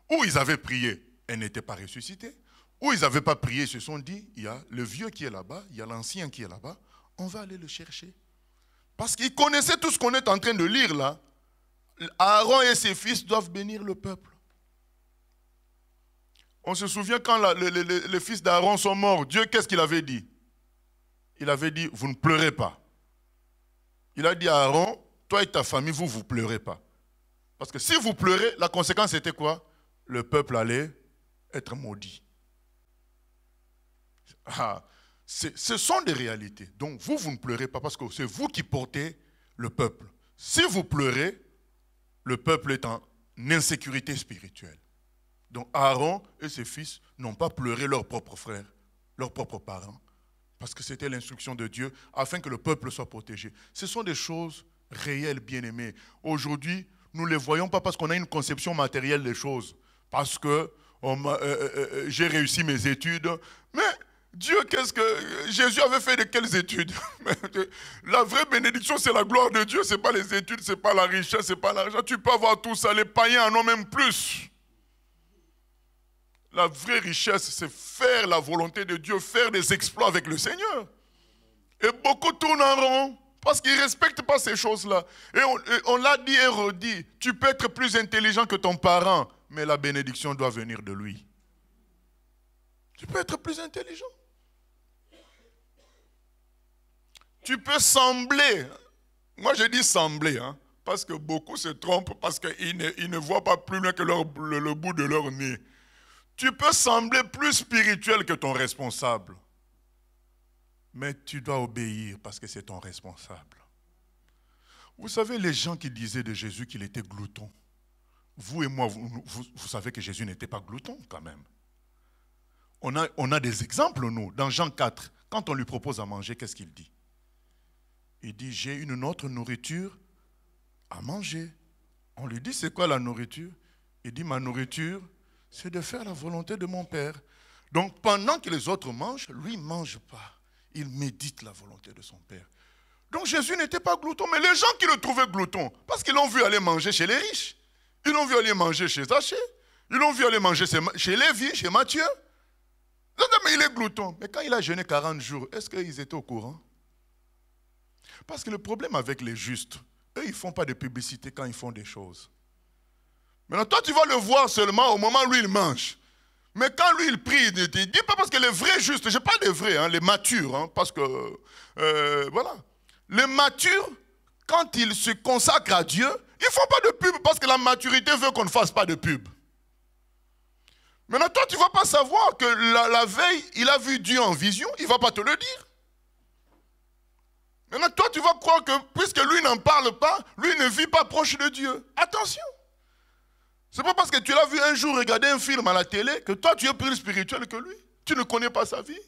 ou ils avaient prié, et n'était pas ressuscités, ou ils n'avaient pas prié, ils se sont dit, il y a le vieux qui est là-bas, il y a l'ancien qui est là-bas, on va aller le chercher. Parce qu'ils connaissaient tout ce qu'on est en train de lire là. Aaron et ses fils doivent bénir le peuple. On se souvient quand les fils d'Aaron sont morts, Dieu, qu'est-ce qu'il avait dit Il avait dit, vous ne pleurez pas il a dit à Aaron, toi et ta famille, vous ne pleurez pas. Parce que si vous pleurez, la conséquence était quoi Le peuple allait être maudit. Ah, ce sont des réalités. Donc vous, vous ne pleurez pas parce que c'est vous qui portez le peuple. Si vous pleurez, le peuple est en insécurité spirituelle. Donc Aaron et ses fils n'ont pas pleuré leurs propres frères, leurs propres parents parce que c'était l'instruction de Dieu, afin que le peuple soit protégé. Ce sont des choses réelles, bien-aimées. Aujourd'hui, nous ne les voyons pas parce qu'on a une conception matérielle des choses, parce que euh, euh, euh, j'ai réussi mes études. Mais Dieu, qu'est-ce que Jésus avait fait de quelles études La vraie bénédiction, c'est la gloire de Dieu, ce n'est pas les études, ce n'est pas la richesse, n'est pas l'argent. Tu peux avoir tout ça, les païens en ont même plus. La vraie richesse, c'est faire la volonté de Dieu, faire des exploits avec le Seigneur. Et beaucoup tournent en rond parce qu'ils ne respectent pas ces choses-là. Et on, l'a dit et redit, tu peux être plus intelligent que ton parent, mais la bénédiction doit venir de lui. Tu peux être plus intelligent. Tu peux sembler, moi je dis sembler, hein, parce que beaucoup se trompent, parce qu'ils ne, ne, voient pas plus loin que le bout de leur nez. Tu peux sembler plus spirituel que ton responsable, mais tu dois obéir parce que c'est ton responsable. Vous savez, les gens qui disaient de Jésus qu'il était glouton, vous et moi, vous, savez que Jésus n'était pas glouton quand même. On a, on a des exemples, nous. Dans Jean 4, quand on lui propose à manger, qu'est-ce qu'il dit Il dit, j'ai une autre nourriture à manger. On lui dit, c'est quoi la nourriture Il dit, ma nourriture, c'est de faire la volonté de mon Père. Donc pendant que les autres mangent, lui ne mange pas. Il médite la volonté de son Père. Donc Jésus n'était pas glouton, mais les gens qui le trouvaient glouton, parce qu'ils l'ont vu aller manger chez les riches, ils l'ont vu aller manger chez Zachée, ils l'ont vu aller manger chez Lévi, chez Matthieu. Mais il est glouton. Mais quand il a jeûné 40 jours, est-ce qu'ils étaient au courant Parce que le problème avec les justes, eux, ils ne font pas de publicité quand ils font des choses. Maintenant, toi, tu vas le voir seulement au moment où il mange. Mais quand lui, il prie, il ne dit pas parce que les vrais justes, je parle des vrais, hein, les matures, hein, parce que, euh, voilà. Les matures, quand ils se consacrent à Dieu, ils ne font pas de pub parce que la maturité veut qu'on ne fasse pas de pub. Maintenant, toi, tu ne vas pas savoir que la, la, veille, il a vu Dieu en vision, il ne va pas te le dire. Maintenant, toi, tu vas croire que puisque lui n'en parle pas, lui ne vit pas proche de Dieu. Attention n'est pas parce que tu l'as vu un jour regarder un film à la télé que toi tu es plus spirituel que lui. Tu ne connais pas sa vie.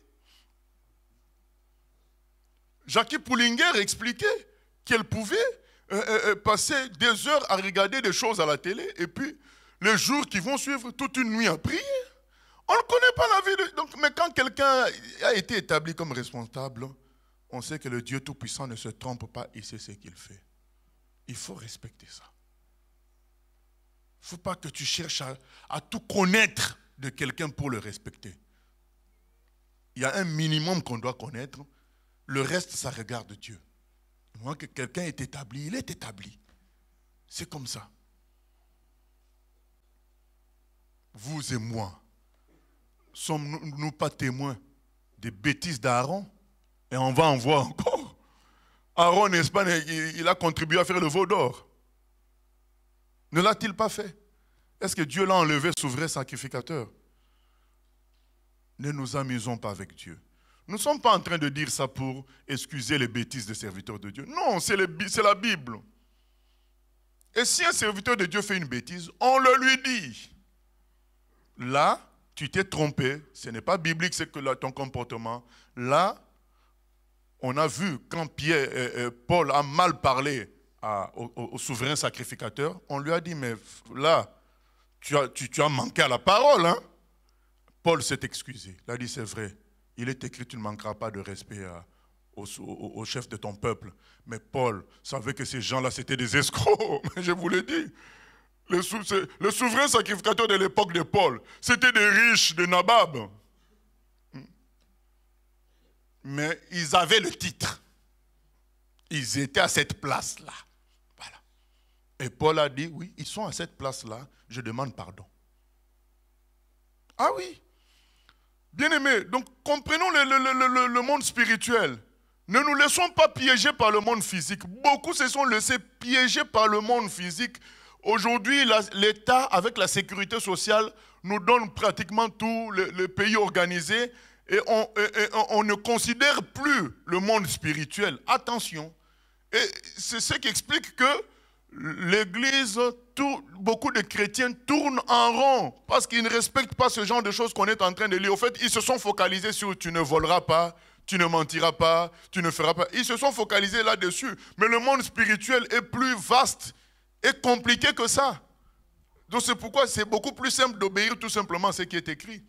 Jackie Poulinger expliquait qu'elle pouvait euh, euh, euh, passer des heures à regarder des choses à la télé et puis les jours qui vont suivre, toute une nuit à prier. On ne connaît pas la vie. Donc, mais quand quelqu'un a été établi comme responsable, on sait que le Dieu Tout-Puissant ne se trompe pas, il sait ce qu'il fait. Il faut respecter ça ne faut pas que tu cherches à, tout connaître de quelqu'un pour le respecter. Il y a un minimum qu'on doit connaître. Le reste, ça regarde Dieu. moi que quelqu'un est établi, il est établi. C'est comme ça. Vous et moi, sommes-nous pas témoins des bêtises d'Aaron Et on va en voir encore. Aaron, n'est-ce pas, il a contribué à faire le veau d'or. Ne l'a-t-il pas fait Est-ce que Dieu l'a enlevé sous vrai sacrificateur Ne nous amusons pas avec Dieu. Nous ne sommes pas en train de dire ça pour excuser les bêtises des serviteurs de Dieu. Non, c'est la Bible. Et si un serviteur de Dieu fait une bêtise, on le lui dit. Là, tu t'es trompé, ce n'est pas biblique c'est que ton comportement. Là, on a vu quand Pierre, euh, euh, Paul a mal parlé au, souverain sacrificateur, on lui a dit, mais là, tu as, tu, as manqué à la parole. Hein. Paul s'est excusé. Il a dit, c'est vrai, il est écrit, tu ne manqueras pas de respect au, chef de ton peuple. Mais Paul savait que ces gens-là, c'était des escrocs, je vous l'ai dit. Le, le souverain sacrificateur de l'époque de Paul, c'était des riches, des nababs. Mais ils avaient le titre. Ils étaient à cette place-là. Et Paul a dit, oui, ils sont à cette place-là, je demande pardon. Ah oui. bien aimé. donc comprenons le, monde spirituel. Ne nous laissons pas piéger par le monde physique. Beaucoup se sont laissés piéger par le monde physique. Aujourd'hui, l'État, avec la sécurité sociale, nous donne pratiquement tous les pays organisés et, on, on, ne considère plus le monde spirituel. Attention. Et c'est ce qui explique que l'Église, beaucoup de chrétiens tournent en rond parce qu'ils ne respectent pas ce genre de choses qu'on est en train de lire. Au fait, ils se sont focalisés sur tu ne voleras pas, tu ne mentiras pas, tu ne feras pas. Ils se sont focalisés là-dessus. Mais le monde spirituel est plus vaste et compliqué que ça. Donc c'est pourquoi c'est beaucoup plus simple d'obéir tout simplement à ce qui est écrit.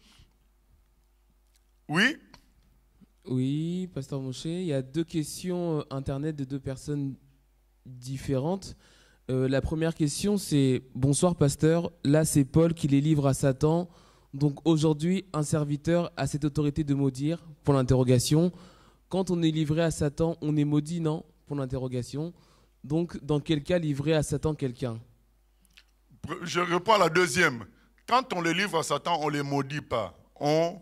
Oui Oui, Pasteur Moshe, il y a deux questions euh, Internet de deux personnes différentes. Euh, la première question, c'est Bonsoir, pasteur. Là, c'est Paul qui les livre à Satan. Donc aujourd'hui, un serviteur a cette autorité de maudire Pour l'interrogation. Quand on est livré à Satan, on est maudit, non Pour l'interrogation. Donc, dans quel cas livrer à Satan quelqu'un Je réponds à la deuxième. Quand on les livre à Satan, on ne les maudit pas. On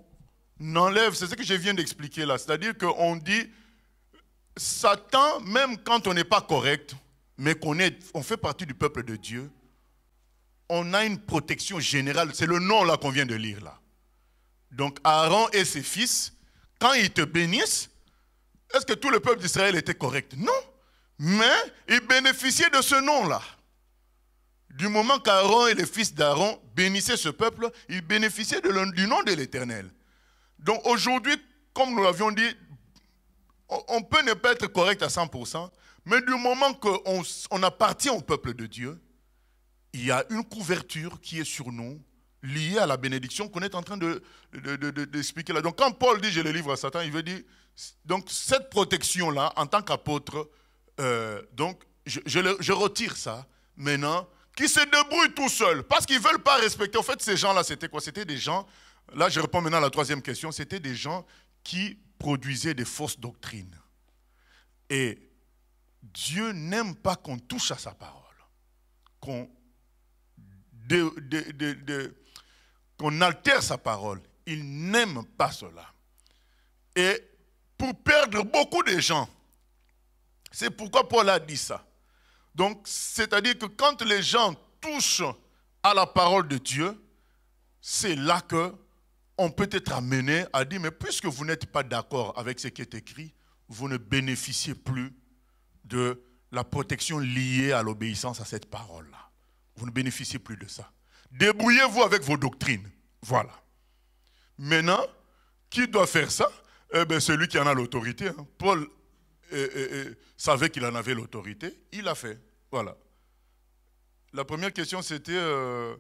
enlève, c'est ce que je viens d'expliquer là. C'est-à-dire qu'on dit, Satan, même quand on n'est pas correct, mais qu'on on fait partie du peuple de Dieu, on a une protection générale. C'est le nom là qu'on vient de lire là. Donc Aaron et ses fils, quand ils te bénissent, est-ce que tout le peuple d'Israël était correct Non. Mais ils bénéficiaient de ce nom-là. Du moment qu'Aaron et les fils d'Aaron bénissaient ce peuple, ils bénéficiaient de du nom de l'Éternel. Donc aujourd'hui, comme nous l'avions dit, on peut ne pas être correct à 100%, mais du moment qu'on on appartient au peuple de Dieu, il y a une couverture qui est sur nous, liée à la bénédiction qu'on est en train d'expliquer de, de, là. Donc quand Paul dit je le livre à Satan, il veut dire, donc cette protection-là, en tant qu'apôtre, euh, donc je, retire ça maintenant, qui se débrouille tout seul parce qu'ils ne veulent pas respecter. En fait, ces gens-là, c'était quoi C'était des gens, là je réponds maintenant à la troisième question, c'était des gens qui produisaient des fausses doctrines. Et Dieu n'aime pas qu'on touche à sa parole, qu'on altère sa parole. Il n'aime pas cela. Et pour perdre beaucoup de gens, c'est pourquoi Paul a dit ça. Donc, c'est-à-dire que quand les gens touchent à la parole de Dieu, c'est là que on peut être amené à dire, mais puisque vous n'êtes pas d'accord avec ce qui est écrit, vous ne bénéficiez plus de la protection liée à l'obéissance à cette parole-là. Vous ne bénéficiez plus de ça. Débrouillez-vous avec vos doctrines. Voilà. Maintenant, qui doit faire ça Eh bien, celui qui en a l'autorité. Hein. Paul eh, eh, eh, savait qu'il en avait l'autorité. Il l'a fait. Voilà. La première question, c'était... Euh,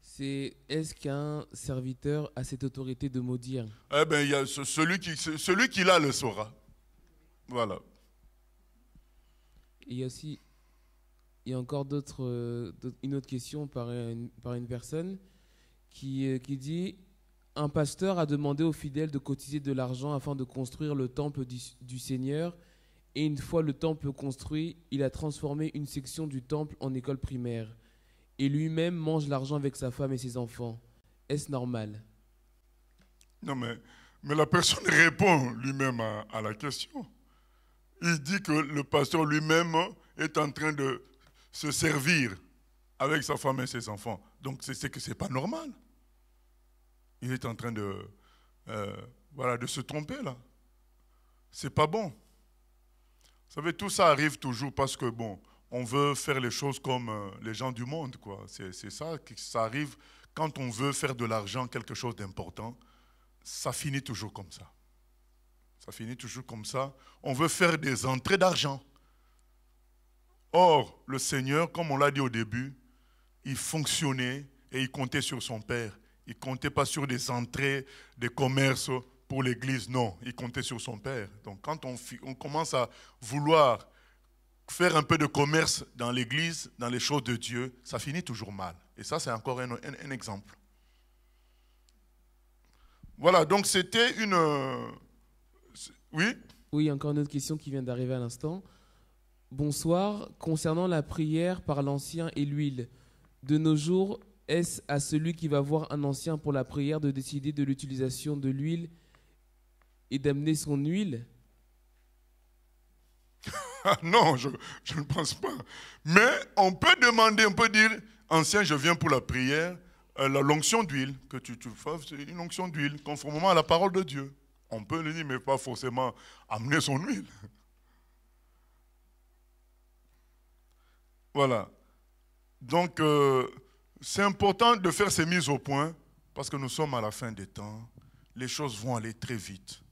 C'est est-ce qu'un serviteur a cette autorité de maudire Eh bien, celui qui, celui qui l'a le saura. Voilà. Il y a aussi, il y a encore d'autres, euh, une autre question par une, par une personne qui, euh, qui dit un pasteur a demandé aux fidèles de cotiser de l'argent afin de construire le temple du, Seigneur, et une fois le temple construit, il a transformé une section du temple en école primaire, et lui-même mange l'argent avec sa femme et ses enfants. Est-ce normal Non, mais, mais la personne répond lui-même à la question il dit que le pasteur lui-même est en train de se servir avec sa femme et ses enfants. Donc c'est que ce n'est pas normal. Il est en train de, euh, voilà, de se tromper là. C'est pas bon. Vous savez, tout ça arrive toujours parce que bon, on veut faire les choses comme euh, les gens du monde, quoi. C'est ça qui ça arrive quand on veut faire de l'argent quelque chose d'important. Ça finit toujours comme ça. Ça finit toujours comme ça. On veut faire des entrées d'argent. Or, le Seigneur, comme on l'a dit au début, il fonctionnait et il comptait sur son Père. Il ne comptait pas sur des entrées, des commerces pour l'Église. Non, il comptait sur son Père. Donc quand on, commence à vouloir faire un peu de commerce dans l'Église, dans les choses de Dieu, ça finit toujours mal. Et ça, c'est encore un exemple. Voilà, donc c'était une, oui Oui, encore une autre question qui vient d'arriver à l'instant. Bonsoir. Concernant la prière par l'ancien et l'huile, de nos jours, est-ce à celui qui va voir un ancien pour la prière de décider de l'utilisation de l'huile et d'amener son huile ah Non, je, ne pense pas. Mais on peut demander, on peut dire, ancien, je viens pour la prière, euh, La l'onction d'huile, que tu, tu fasses une onction d'huile, conformément à la parole de Dieu. On peut le dire, mais pas forcément amener son huile. Voilà. Donc, euh, c'est important de faire ces mises au point parce que nous sommes à la fin des temps. Les choses vont aller très vite.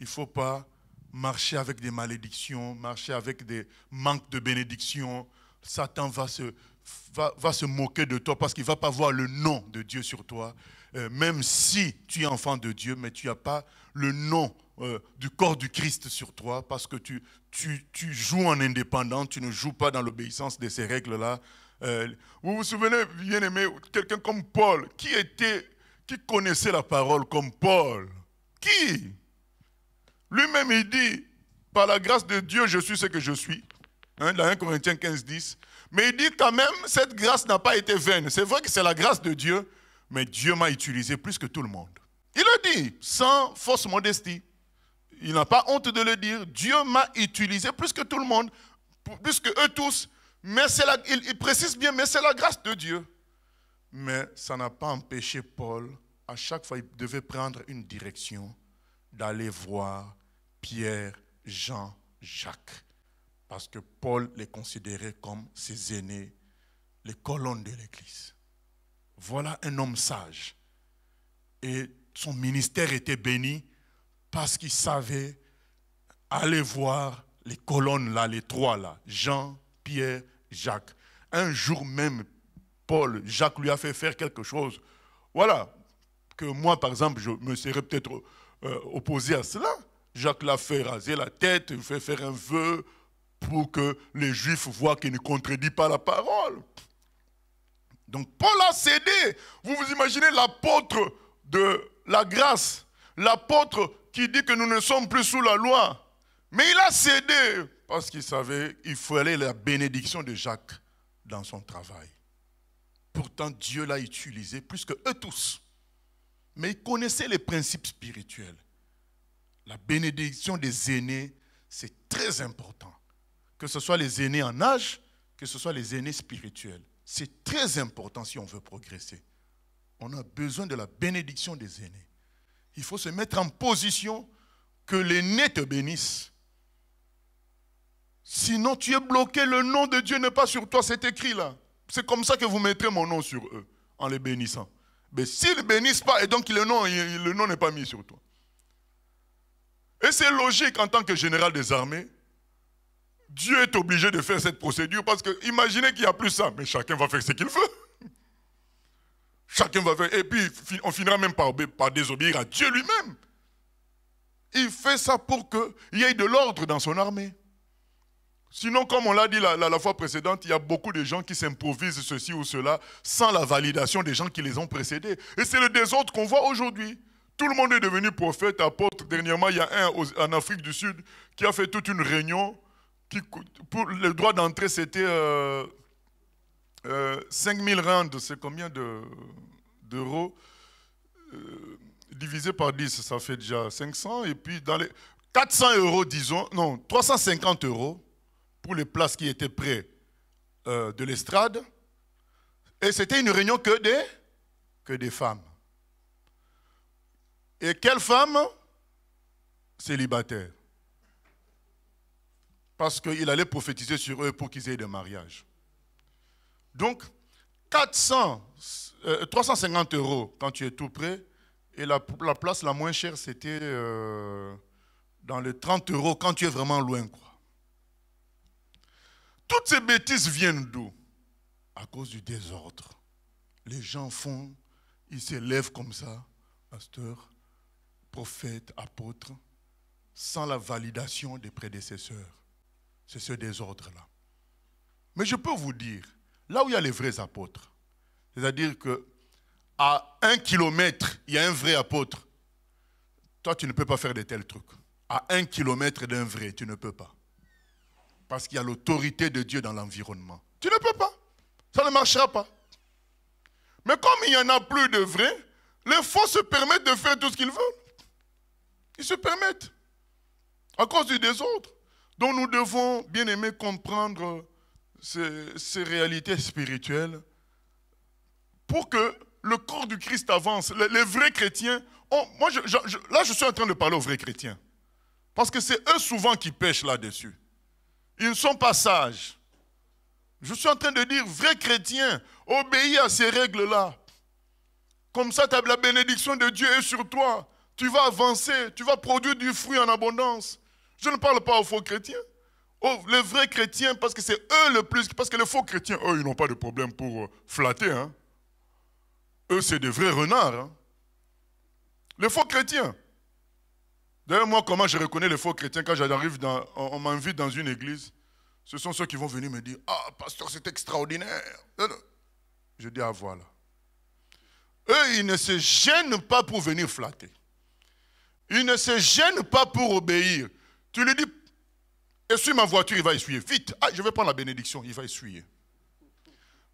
Il ne faut pas marcher avec des malédictions, marcher avec des manques de bénédictions. Satan va se, va, va se moquer de toi parce qu'il ne va pas voir le nom de Dieu sur toi. Euh, même si tu es enfant de Dieu, mais tu n'as pas le nom euh, du corps du Christ sur toi, parce que tu, tu, joues en indépendant, tu ne joues pas dans l'obéissance de ces règles-là. Euh, vous vous souvenez, bien aimé, quelqu'un comme Paul, qui était, qui connaissait la parole comme Paul Qui Lui-même, il dit, par la grâce de Dieu, je suis ce que je suis. 1 hein, Corinthiens 15, 10. Mais il dit quand même, cette grâce n'a pas été vaine. C'est vrai que c'est la grâce de Dieu, mais Dieu m'a utilisé plus que tout le monde. Il le dit sans fausse modestie. Il n'a pas honte de le dire. Dieu m'a utilisé plus que tout le monde, plus que eux tous. Mais il, il précise bien, mais c'est la grâce de Dieu. Mais ça n'a pas empêché Paul, à chaque fois, il devait prendre une direction, d'aller voir Pierre, Jean, Jacques. Parce que Paul les considérait comme ses aînés, les colonnes de l'Église voilà un homme sage. Et son ministère était béni parce qu'il savait aller voir les colonnes là, les trois là, Jean, Pierre, Jacques. Un jour même, Paul, Jacques lui a fait faire quelque chose. Voilà, que moi par exemple, je me serais peut-être euh, opposé à cela. Jacques l'a fait raser la tête, il fait faire un vœu pour que les Juifs voient qu'il ne contredit pas la parole. Donc Paul a cédé. Vous vous imaginez l'apôtre de la grâce, l'apôtre qui dit que nous ne sommes plus sous la loi. Mais il a cédé parce qu'il savait qu'il fallait la bénédiction de Jacques dans son travail. Pourtant, Dieu l'a utilisé plus que eux tous. Mais il connaissait les principes spirituels. La bénédiction des aînés, c'est très important. Que ce soit les aînés en âge, que ce soit les aînés spirituels. C'est très important si on veut progresser. On a besoin de la bénédiction des aînés. Il faut se mettre en position que l'aîné te bénisse. Sinon, tu es bloqué. Le nom de Dieu n'est pas sur toi. C'est écrit là. C'est comme ça que vous mettrez mon nom sur eux en les bénissant. Mais s'ils ne bénissent pas, et donc le nom n'est nom pas mis sur toi. Et c'est logique en tant que général des armées Dieu est obligé de faire cette procédure parce que imaginez qu'il n'y a plus ça, mais chacun va faire ce qu'il veut. Chacun va faire. Et puis, on finira même par, désobéir à Dieu lui-même. Il fait ça pour qu'il y ait de l'ordre dans son armée. Sinon, comme on l'a dit la, fois précédente, il y a beaucoup de gens qui s'improvisent ceci ou cela sans la validation des gens qui les ont précédés. Et c'est le désordre qu'on voit aujourd'hui. Tout le monde est devenu prophète, apôtre. Dernièrement, il y a un en Afrique du Sud qui a fait toute une réunion pour le droit d'entrée, c'était euh, euh, 5000 rands, c'est combien d'euros euh, Divisé par 10, ça fait déjà 500. Et puis, dans les 400 euros, disons, non, 350 euros pour les places qui étaient près euh, de l'estrade. Et c'était une réunion que des, que des femmes. Et quelles femmes Célibataires parce qu'il allait prophétiser sur eux pour qu'ils aient des mariages. Donc, 400, 350 euh, euros quand tu es tout prêt, et la, place la moins chère, c'était euh, dans les 30 euros quand tu es vraiment loin. Toutes ces bêtises viennent d'où À cause du désordre. Les gens font, ils s'élèvent comme ça, pasteur, prophète, apôtre, sans la validation des prédécesseurs c'est ce désordre-là. Mais je peux vous dire, là où il y a les vrais apôtres, c'est-à-dire que à un kilomètre, il y a un vrai apôtre, toi, tu ne peux pas faire de tels trucs. À un kilomètre d'un vrai, tu ne peux pas. Parce qu'il y a l'autorité de Dieu dans l'environnement. Tu ne peux pas. Ça ne marchera pas. Mais comme il n'y en a plus de vrais, les faux se permettent de faire tout ce qu'ils veulent. Ils se permettent. À cause du désordre. Donc nous devons, bien aimer comprendre ces, réalités spirituelles pour que le corps du Christ avance. Les, vrais chrétiens, moi je, là je suis en train de parler aux vrais chrétiens. Parce que c'est eux souvent qui pêchent là-dessus. Ils ne sont pas sages. Je suis en train de dire, vrais chrétiens, obéis à ces règles-là. Comme ça, la bénédiction de Dieu est sur toi. Tu vas avancer, tu vas produire du fruit en abondance. Je ne parle pas aux faux chrétiens. les vrais chrétiens, parce que c'est eux le plus. Parce que les faux chrétiens, eux, ils n'ont pas de problème pour euh, flatter. Hein. Eux, c'est des vrais renards. Hein. Les faux chrétiens. D'ailleurs, moi, comment je reconnais les faux chrétiens quand j'arrive dans. On, on m'invite dans une église. Ce sont ceux qui vont venir me dire Ah, pasteur, c'est extraordinaire. Je dis Ah, voilà. Eux, ils ne se gênent pas pour venir flatter. Ils ne se gênent pas pour obéir. Tu lui dis, essuie ma voiture, il va essuyer. Vite, ah, je vais prendre la bénédiction, il va essuyer.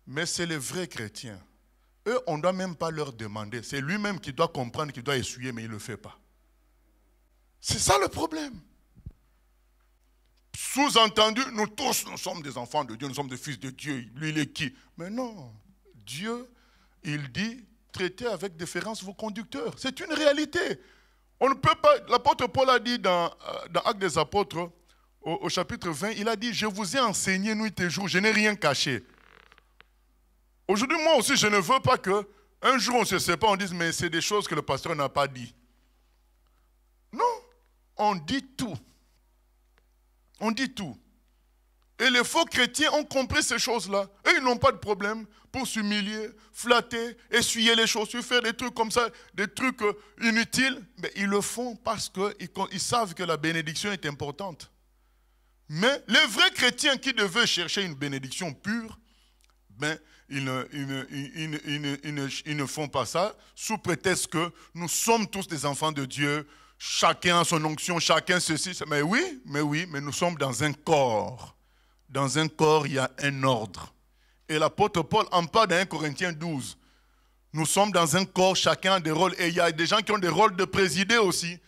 Mais c'est les vrais chrétiens. Eux, on ne doit même pas leur demander. C'est lui-même qui doit comprendre qu'il doit essuyer, mais il ne le fait pas. C'est ça le problème. Sous-entendu, nous tous, nous sommes des enfants de Dieu, nous sommes des fils de Dieu. Lui, il est qui Mais non, Dieu, il dit, traitez avec déférence vos conducteurs. C'est une réalité. On ne peut pas. L'apôtre Paul a dit dans, euh, Actes des Apôtres, au, chapitre 20, il a dit Je vous ai enseigné nuit et jour, je n'ai rien caché. Aujourd'hui, moi aussi, je ne veux pas que un jour on se sépare, on dise Mais c'est des choses que le pasteur n'a pas dit. Non, on dit tout. On dit tout. Et les faux chrétiens ont compris ces choses-là. Et ils n'ont pas de problème pour s'humilier, flatter, essuyer les chaussures, faire des trucs comme ça, des trucs euh, inutiles. Mais ils le font parce qu'ils savent que la bénédiction est importante. Mais les vrais chrétiens qui devaient chercher une bénédiction pure, ben, ils, ne, ne font pas ça sous prétexte que nous sommes tous des enfants de Dieu, chacun a son onction, chacun ceci. Mais oui, mais oui, mais nous sommes dans un corps. Dans un corps, il y a un ordre. Et l'apôtre Paul en parle dans 1 Corinthiens 12. Nous sommes dans un corps, chacun a des rôles. Et il y a des gens qui ont des rôles de présider aussi.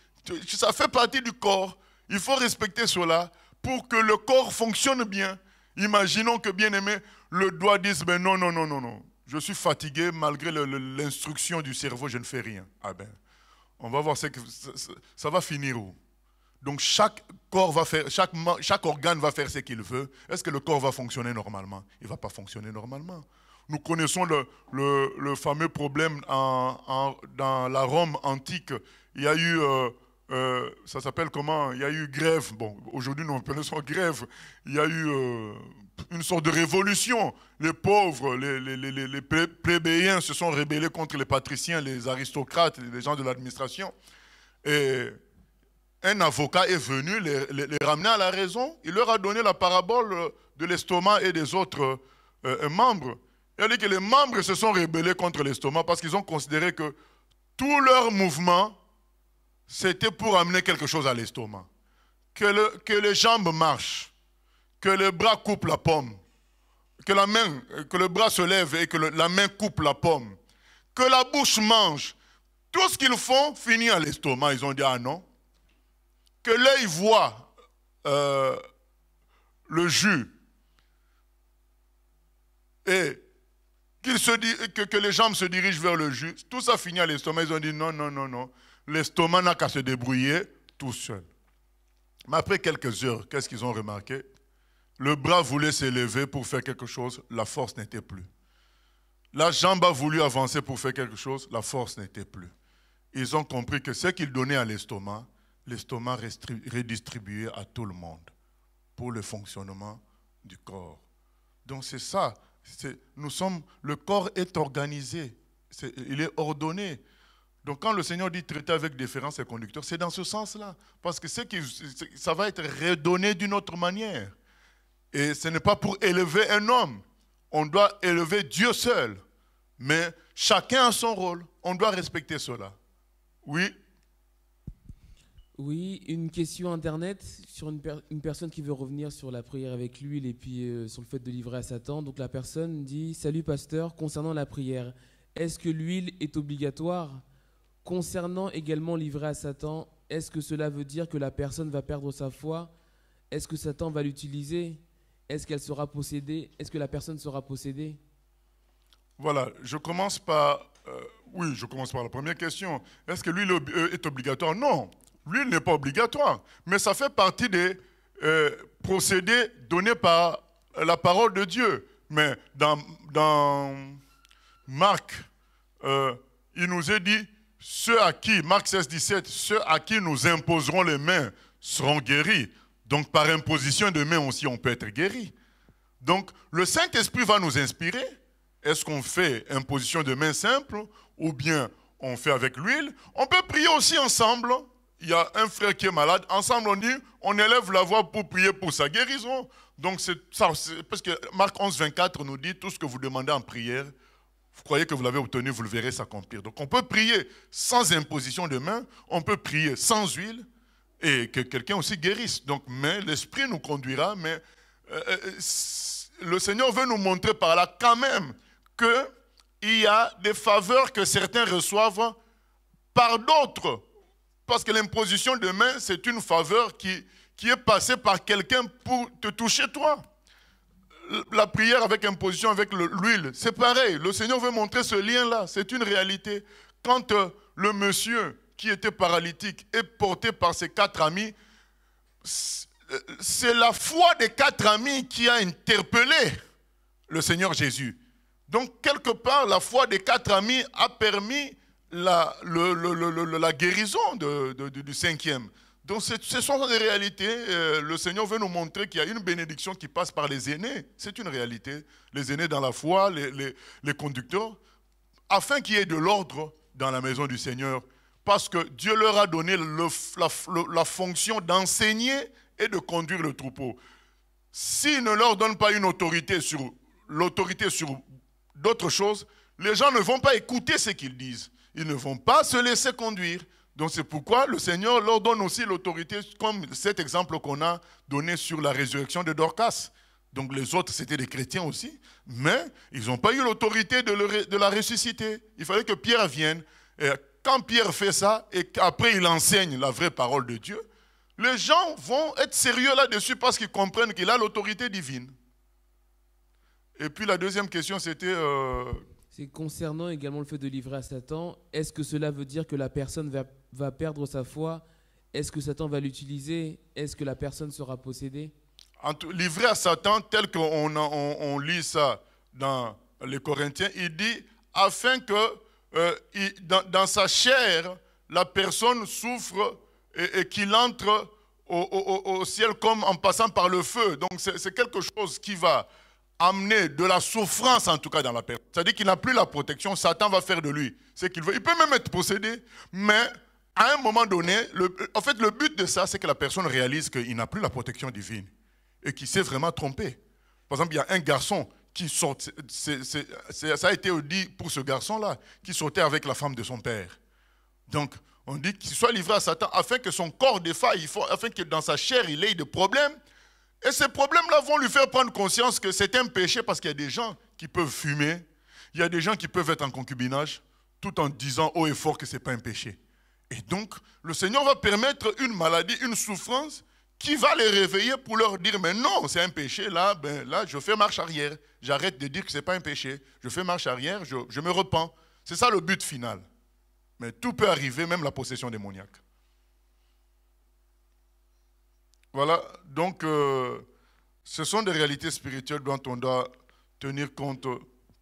Ça fait partie du corps. Il faut respecter cela pour que le corps fonctionne bien. Imaginons que, bien aimé, le doigt dise, mais ben non, non, non, non, non. Je suis fatigué malgré l'instruction du cerveau, je ne fais rien. Ah ben, on va voir, ça, ça va finir où donc chaque corps va faire, chaque, chaque organe va faire ce qu'il veut. Est-ce que le corps va fonctionner normalement Il ne va pas fonctionner normalement. Nous connaissons le, le, le fameux problème en, en, dans la Rome antique. Il y a eu, euh, euh, ça s'appelle comment Il y a eu grève. Bon, aujourd'hui nous connaissons grève. Il y a eu euh, une sorte de révolution. Les pauvres, les, les, les, les plébéiens se sont rébellés contre les patriciens, les aristocrates, les gens de l'administration. Et un avocat est venu les, ramener à la raison. Il leur a donné la parabole de l'estomac et des autres euh, euh, membres. Il a dit que les membres se sont rébellés contre l'estomac parce qu'ils ont considéré que tout leur mouvement, c'était pour amener quelque chose à l'estomac. Que, le, que les jambes marchent, que le bras coupe la pomme, que la main, que le bras se lève et que la main coupe la pomme, que la bouche mange. Tout ce qu'ils font finit à l'estomac. Ils ont dit, ah non, que l'œil voit euh, le jus et qu'il se dit, que, que, les jambes se dirigent vers le jus, tout ça finit à l'estomac. Ils ont dit non, non, non, non. L'estomac n'a qu'à se débrouiller tout seul. Mais après quelques heures, qu'est-ce qu'ils ont remarqué Le bras voulait s'élever pour faire quelque chose, la force n'était plus. La jambe a voulu avancer pour faire quelque chose, la force n'était plus. Ils ont compris que ce qu'ils donnaient à l'estomac, l'estomac redistribué à tout le monde pour le fonctionnement du corps. Donc c'est ça, nous sommes, le corps est organisé, il est ordonné. Donc quand le Seigneur dit traiter avec déférence et conducteurs, c'est dans ce sens-là, parce que qui, ça va être redonné d'une autre manière. Et ce n'est pas pour élever un homme, on doit élever Dieu seul, mais chacun a son rôle, on doit respecter cela. Oui, oui, une question internet sur une, personne qui veut revenir sur la prière avec l'huile et puis euh, sur le fait de livrer à Satan. Donc la personne dit Salut pasteur, concernant la prière, est-ce que l'huile est obligatoire Concernant également livrer à Satan, est-ce que cela veut dire que la personne va perdre sa foi Est-ce que Satan va l'utiliser Est-ce qu'elle sera possédée Est-ce que la personne sera possédée Voilà, je commence par. Euh, oui, je commence par la première question. Est-ce que l'huile euh, est obligatoire Non L'huile n'est pas obligatoire, mais ça fait partie des euh, procédés donnés par la parole de Dieu. Mais dans, dans Marc, euh, il nous est dit, ceux à qui, Marc 16, 17, ceux à qui nous imposerons les mains seront guéris. Donc par imposition de mains aussi, on peut être guéri. Donc le Saint-Esprit va nous inspirer. Est-ce qu'on fait imposition de mains simple ou bien on fait avec l'huile On peut prier aussi ensemble il y a un frère qui est malade. Ensemble, on dit, on élève la voix pour prier pour sa guérison. Donc, c'est ça. Parce que Marc 11, 24 nous dit tout ce que vous demandez en prière, vous croyez que vous l'avez obtenu, vous le verrez s'accomplir. Donc, on peut prier sans imposition de main, on peut prier sans huile et que quelqu'un aussi guérisse. Donc, mais l'Esprit nous conduira, mais euh, euh, euh, le Seigneur veut nous montrer par là quand même qu'il y a des faveurs que certains reçoivent par d'autres parce que l'imposition de main, c'est une faveur qui, qui est passée par quelqu'un pour te toucher toi. La prière avec imposition, avec l'huile, c'est pareil. Le Seigneur veut montrer ce lien-là. C'est une réalité. Quand euh, le monsieur qui était paralytique est porté par ses quatre amis, euh, c'est la foi des quatre amis qui a interpellé le Seigneur Jésus. Donc, quelque part, la foi des quatre amis a permis la, guérison du cinquième. Donc ce sont des réalités. Euh, le Seigneur veut nous montrer qu'il y a une bénédiction qui passe par les aînés. C'est une réalité. Les aînés dans la foi, les, conducteurs, afin qu'il y ait de l'ordre dans la maison du Seigneur. Parce que Dieu leur a donné la, la fonction d'enseigner et de conduire le troupeau. S'il ne leur donne pas une autorité sur l'autorité sur d'autres choses, les gens ne vont pas écouter ce qu'ils disent. Ils ne vont pas se laisser conduire. Donc c'est pourquoi le Seigneur leur donne aussi l'autorité, comme cet exemple qu'on a donné sur la résurrection de Dorcas. Donc les autres, c'était des chrétiens aussi, mais ils n'ont pas eu l'autorité de, la ressusciter. Il fallait que Pierre vienne. Et quand Pierre fait ça, et qu'après il enseigne la vraie parole de Dieu, les gens vont être sérieux là-dessus parce qu'ils comprennent qu'il a l'autorité divine. Et puis la deuxième question, c'était euh, concernant également le fait de livrer à Satan. Est-ce que cela veut dire que la personne va, perdre sa foi Est-ce que Satan va l'utiliser Est-ce que la personne sera possédée en Livrer à Satan, tel qu'on on, lit ça dans les Corinthiens, il dit afin que euh, dans, sa chair, la personne souffre et, qu'il entre au, au, ciel comme en passant par le feu. Donc c'est quelque chose qui va amener de la souffrance en tout cas dans la personne. C'est-à-dire qu'il n'a plus la protection, Satan va faire de lui ce qu'il veut. Il peut même être possédé, mais à un moment donné, le, en fait, le but de ça, c'est que la personne réalise qu'il n'a plus la protection divine et qu'il s'est vraiment trompé. Par exemple, il y a un garçon qui saute, ça a été dit pour ce garçon-là, qui sortait avec la femme de son père. Donc, on dit qu'il soit livré à Satan afin que son corps défaille, afin que dans sa chair, il ait des problèmes. Et ces problèmes-là vont lui faire prendre conscience que c'est un péché parce qu'il y a des gens qui peuvent fumer, il y a des gens qui peuvent être en concubinage tout en disant haut et fort que ce n'est pas un péché. Et donc, le Seigneur va permettre une maladie, une souffrance qui va les réveiller pour leur dire, mais non, c'est un péché, là, ben, là, je fais marche arrière. J'arrête de dire que ce n'est pas un péché. Je fais marche arrière, je, me repens. C'est ça le but final. Mais tout peut arriver, même la possession démoniaque. Voilà, donc euh, ce sont des réalités spirituelles dont on doit tenir compte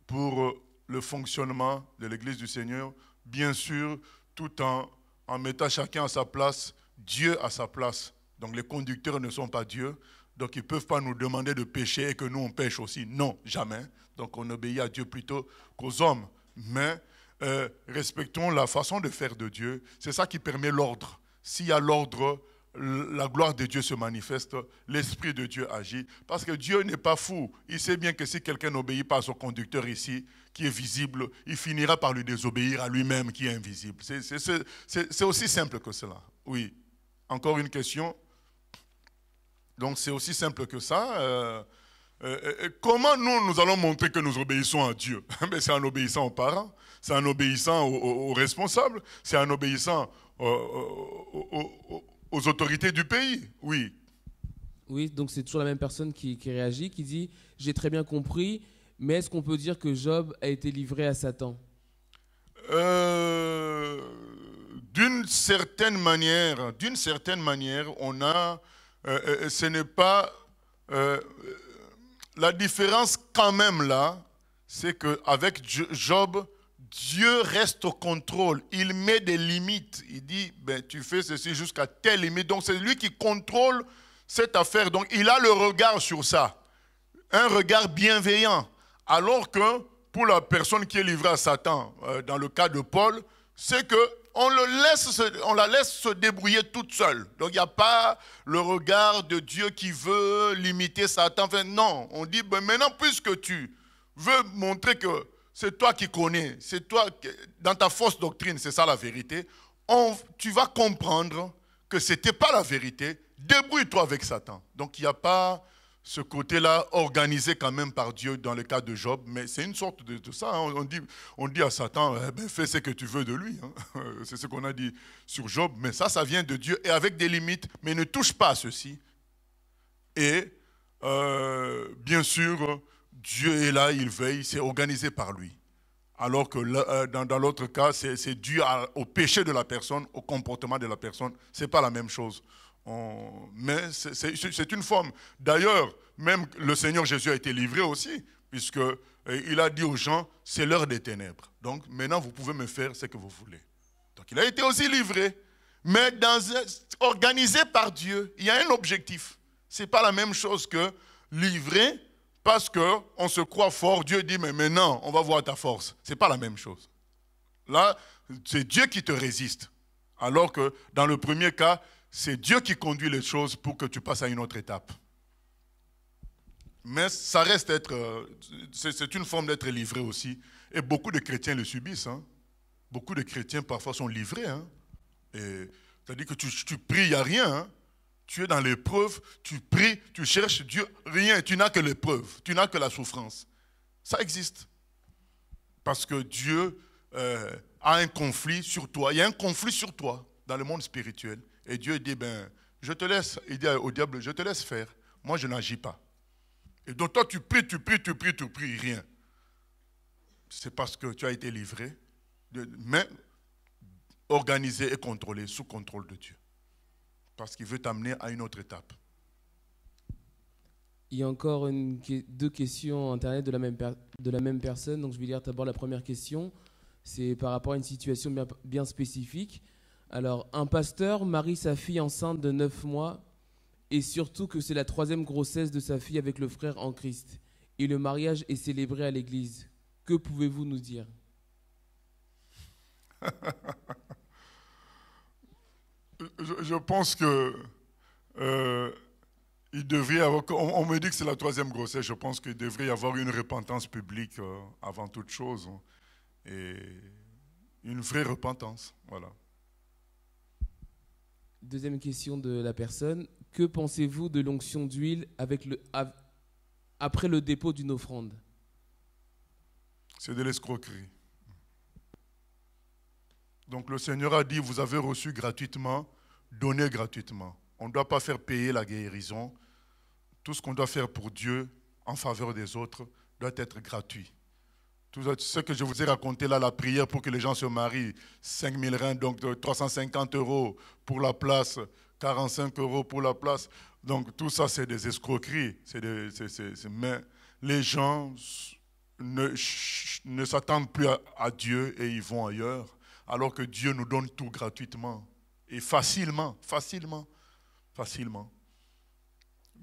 pour euh, le fonctionnement de l'Église du Seigneur, bien sûr, tout en, en mettant chacun à sa place, Dieu à sa place. Donc les conducteurs ne sont pas Dieu, donc ils ne peuvent pas nous demander de pécher et que nous on pêche aussi. Non, jamais. Donc on obéit à Dieu plutôt qu'aux hommes. Mais euh, respectons la façon de faire de Dieu. C'est ça qui permet l'ordre. S'il y a l'ordre, la gloire de Dieu se manifeste, l'Esprit de Dieu agit. Parce que Dieu n'est pas fou. Il sait bien que si quelqu'un n'obéit pas à son conducteur ici, qui est visible, il finira par lui désobéir à lui-même qui est invisible. C'est aussi simple que cela. Oui. Encore une question. Donc c'est aussi simple que ça. Euh, euh, euh, comment nous, nous allons montrer que nous obéissons à Dieu C'est en obéissant aux parents, c'est en obéissant aux, responsables, c'est en obéissant aux aux autorités du pays, oui. Oui, donc c'est toujours la même personne qui, réagit, qui dit J'ai très bien compris, mais est-ce qu'on peut dire que Job a été livré à Satan euh, D'une certaine manière, d'une certaine manière, on a. Euh, euh, ce n'est pas. la différence, quand même, là, c'est qu'avec Job, Dieu reste au contrôle. Il met des limites. Il dit, ben, tu fais ceci jusqu'à telle limite. Donc c'est lui qui contrôle cette affaire. Donc il a le regard sur ça. Un regard bienveillant. Alors que pour la personne qui est livrée à Satan, euh, dans le cas de Paul, c'est que on, le laisse, on la laisse se débrouiller toute seule. Donc il n'y a pas le regard de Dieu qui veut limiter Satan. non, on dit, ben, maintenant puisque tu veux montrer que c'est toi qui connais, c'est toi, dans ta fausse doctrine, c'est ça la vérité, on, tu vas comprendre que ce n'était pas la vérité, débrouille-toi avec Satan. Donc il n'y a pas ce côté-là organisé quand même par Dieu dans le cas de Job, mais c'est une sorte de, ça. Hein. On, dit, on dit à Satan, eh ben, fais ce que tu veux de lui. Hein. C'est ce qu'on a dit sur Job, mais ça, ça vient de Dieu et avec des limites, mais ne touche pas à ceci. Et euh, bien sûr, Dieu est là, il veille, c'est organisé par lui. Alors que euh, dans, l'autre cas, c'est dû au péché de la personne, au comportement de la personne. Ce n'est pas la même chose. mais c'est une forme. D'ailleurs, même le Seigneur Jésus a été livré aussi, puisqu'il euh, a dit aux gens, c'est l'heure des ténèbres. Donc maintenant, vous pouvez me faire ce que vous voulez. Donc il a été aussi livré, mais dans, organisé par Dieu. Il y a un objectif. Ce n'est pas la même chose que livrer parce qu'on se croit fort, Dieu dit, mais maintenant, on va voir ta force. Ce n'est pas la même chose. Là, c'est Dieu qui te résiste. Alors que dans le premier cas, c'est Dieu qui conduit les choses pour que tu passes à une autre étape. Mais ça reste être, euh, c'est une forme d'être livré aussi. Et beaucoup de chrétiens le subissent. Hein. Beaucoup de chrétiens parfois sont livrés. C'est-à-dire hein. que tu, pries, il n'y a rien. Hein tu es dans l'épreuve, tu pries, tu cherches Dieu, rien, tu n'as que l'épreuve, tu n'as que la souffrance. Ça existe. Parce que Dieu euh, a un conflit sur toi. Il y a un conflit sur toi dans le monde spirituel. Et Dieu dit, ben, je te laisse, il dit au diable, je te laisse faire. Moi, je n'agis pas. Et donc toi, tu pries, tu pries, tu pries, tu pries, rien. C'est parce que tu as été livré, mais organisé et contrôlé, sous contrôle de Dieu parce qu'il veut t'amener à une autre étape. Il y a encore deux questions Internet de la, même de la même personne. Donc je vais lire d'abord la première question. C'est par rapport à une situation bien, spécifique. Alors, un pasteur marie sa fille enceinte de neuf mois et surtout que c'est la troisième grossesse de sa fille avec le frère en Christ. Et le mariage est célébré à l'église. Que pouvez-vous nous dire je, pense que euh, il devrait avoir, on, me dit que c'est la troisième grossesse. Je pense qu'il devrait y avoir une repentance publique euh, avant toute chose hein, et une vraie repentance. Voilà. Deuxième question de la personne. Que pensez-vous de l'onction d'huile avec le, après le dépôt d'une offrande C'est de l'escroquerie. Donc le Seigneur a dit, vous avez reçu gratuitement, donnez gratuitement. On ne doit pas faire payer la guérison. Tout ce qu'on doit faire pour Dieu en faveur des autres doit être gratuit. Tout ce que je vous ai raconté là, la prière pour que les gens se marient, 5 000 reins, donc 350 euh, euros pour la place, 45 euros pour la place. Donc tout ça, c'est des escroqueries. Des, c'est, mais les gens ne, s'attendent plus à Dieu et ils vont ailleurs alors que Dieu nous donne tout gratuitement et facilement, facilement, facilement.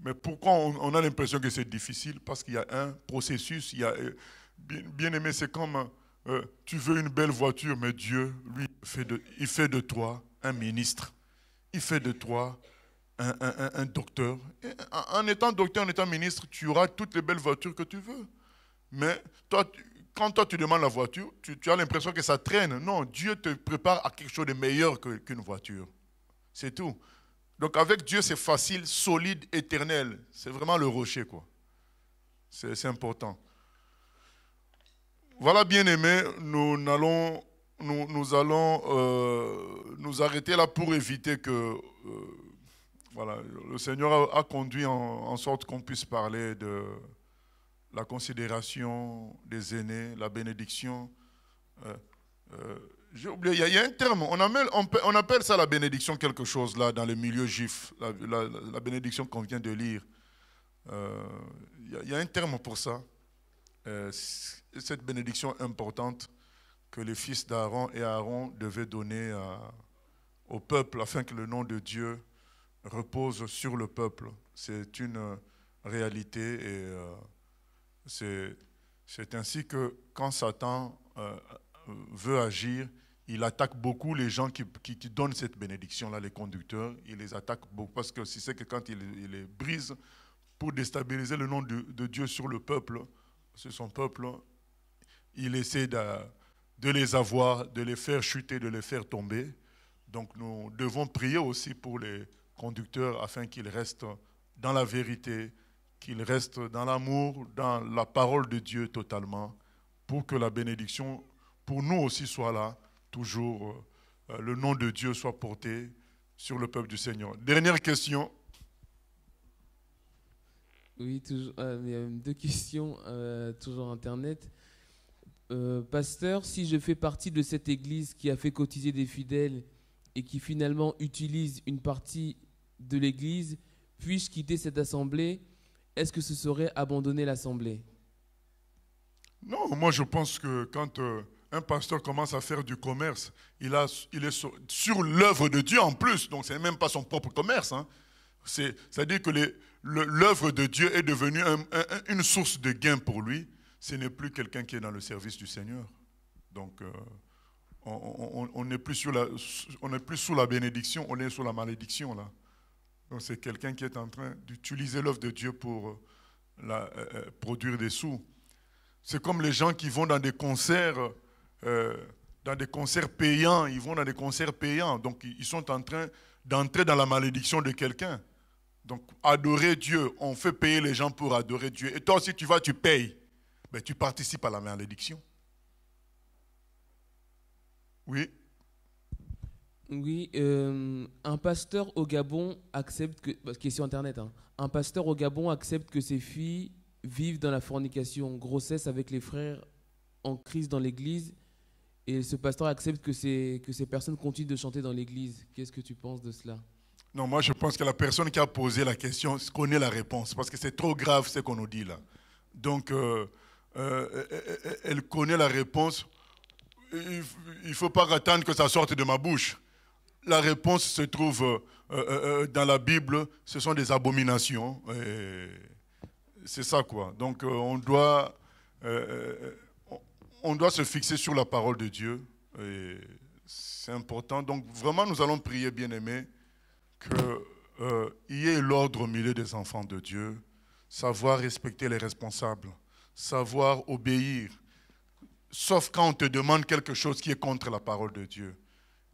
Mais pourquoi on, a l'impression que c'est difficile Parce qu'il y a un processus. Il y a, euh, bien, aimé, c'est comme euh, tu veux une belle voiture, mais Dieu, lui, fait de, il fait de toi un ministre. Il fait de toi un, docteur. en étant docteur, en étant ministre, tu auras toutes les belles voitures que tu veux. Mais toi, tu, quand toi tu demandes la voiture, tu, as l'impression que ça traîne. Non, Dieu te prépare à quelque chose de meilleur qu'une voiture. C'est tout. Donc avec Dieu, c'est facile, solide, éternel. C'est vraiment le rocher, quoi. C'est important. Voilà, bien-aimés, nous, allons, nous, allons euh, nous arrêter là pour éviter que euh, voilà, le Seigneur a, conduit en sorte qu'on puisse parler de, la considération des aînés, la bénédiction. Euh, euh, j'ai oublié, il y, a un terme, on, appelle ça la bénédiction quelque chose là dans le milieu juif, la, bénédiction qu'on vient de lire. Euh, il y, a un terme pour ça. cette bénédiction importante que les fils d'Aaron et Aaron devaient donner au peuple afin que le nom de Dieu repose sur le peuple. C'est une réalité et c'est ainsi que quand Satan euh, euh, veut agir, il attaque beaucoup les gens qui, donnent cette bénédiction-là, les conducteurs. Il les attaque beaucoup parce que si c'est que quand il, les brise pour déstabiliser le nom de, Dieu sur le peuple, sur son peuple, il essaie de, les avoir, de les faire chuter, de les faire tomber. Donc nous devons prier aussi pour les conducteurs afin qu'ils restent dans la vérité, qu'il reste dans l'amour, dans la parole de Dieu totalement, pour que la bénédiction pour nous aussi soit là, toujours euh, le nom de Dieu soit porté sur le peuple du Seigneur. Dernière question. Oui, toujours, euh, deux questions, euh, toujours Internet. pasteur, si je fais partie de cette église qui a fait cotiser des fidèles et qui finalement utilise une partie de l'église, puis-je quitter cette assemblée est-ce que ce serait abandonner l'Assemblée Non, moi je pense que quand euh, un pasteur commence à faire du commerce, il, est sur, l'œuvre de Dieu en plus, donc ce n'est même pas son propre commerce. Hein. C'est-à-dire que l'œuvre de Dieu est devenue une source de gain pour lui. Ce n'est plus quelqu'un qui est dans le service du Seigneur. Donc, euh, on n'est plus, plus sous la bénédiction, on est sous la malédiction là c'est quelqu'un qui est en train d'utiliser l'œuvre de Dieu pour euh, euh, euh, produire des sous. C'est comme les gens qui vont dans des concerts, dans des concerts payants, ils vont dans des concerts payants. Donc ils sont en train d'entrer dans la malédiction de quelqu'un. Donc adorer Dieu, on fait payer les gens pour adorer Dieu. Et toi aussi tu vas, tu payes. Mais tu participes à la malédiction. Oui. Oui, euh, un pasteur au Gabon accepte que, Internet, hein, un pasteur au Gabon accepte que ses filles vivent dans la fornication, grossesse avec les frères en crise dans l'église, et ce pasteur accepte que ces, que ces personnes continuent de chanter dans l'église. Qu'est-ce que tu penses de cela Non, moi je pense que la personne qui a posé la question connaît la réponse, parce que c'est trop grave ce qu'on nous dit là. Donc, euh, euh, elle connaît la réponse. Il ne faut pas attendre que ça sorte de ma bouche la réponse se trouve euh, euh, euh, dans la Bible, ce sont des abominations. C'est ça quoi. Donc on doit, on doit se fixer sur la parole de Dieu. C'est important. Donc vraiment, nous allons prier, bien aimé qu'il y ait l'ordre au milieu des enfants de Dieu, savoir respecter les responsables, savoir obéir, sauf quand on te demande quelque chose qui est contre la parole de Dieu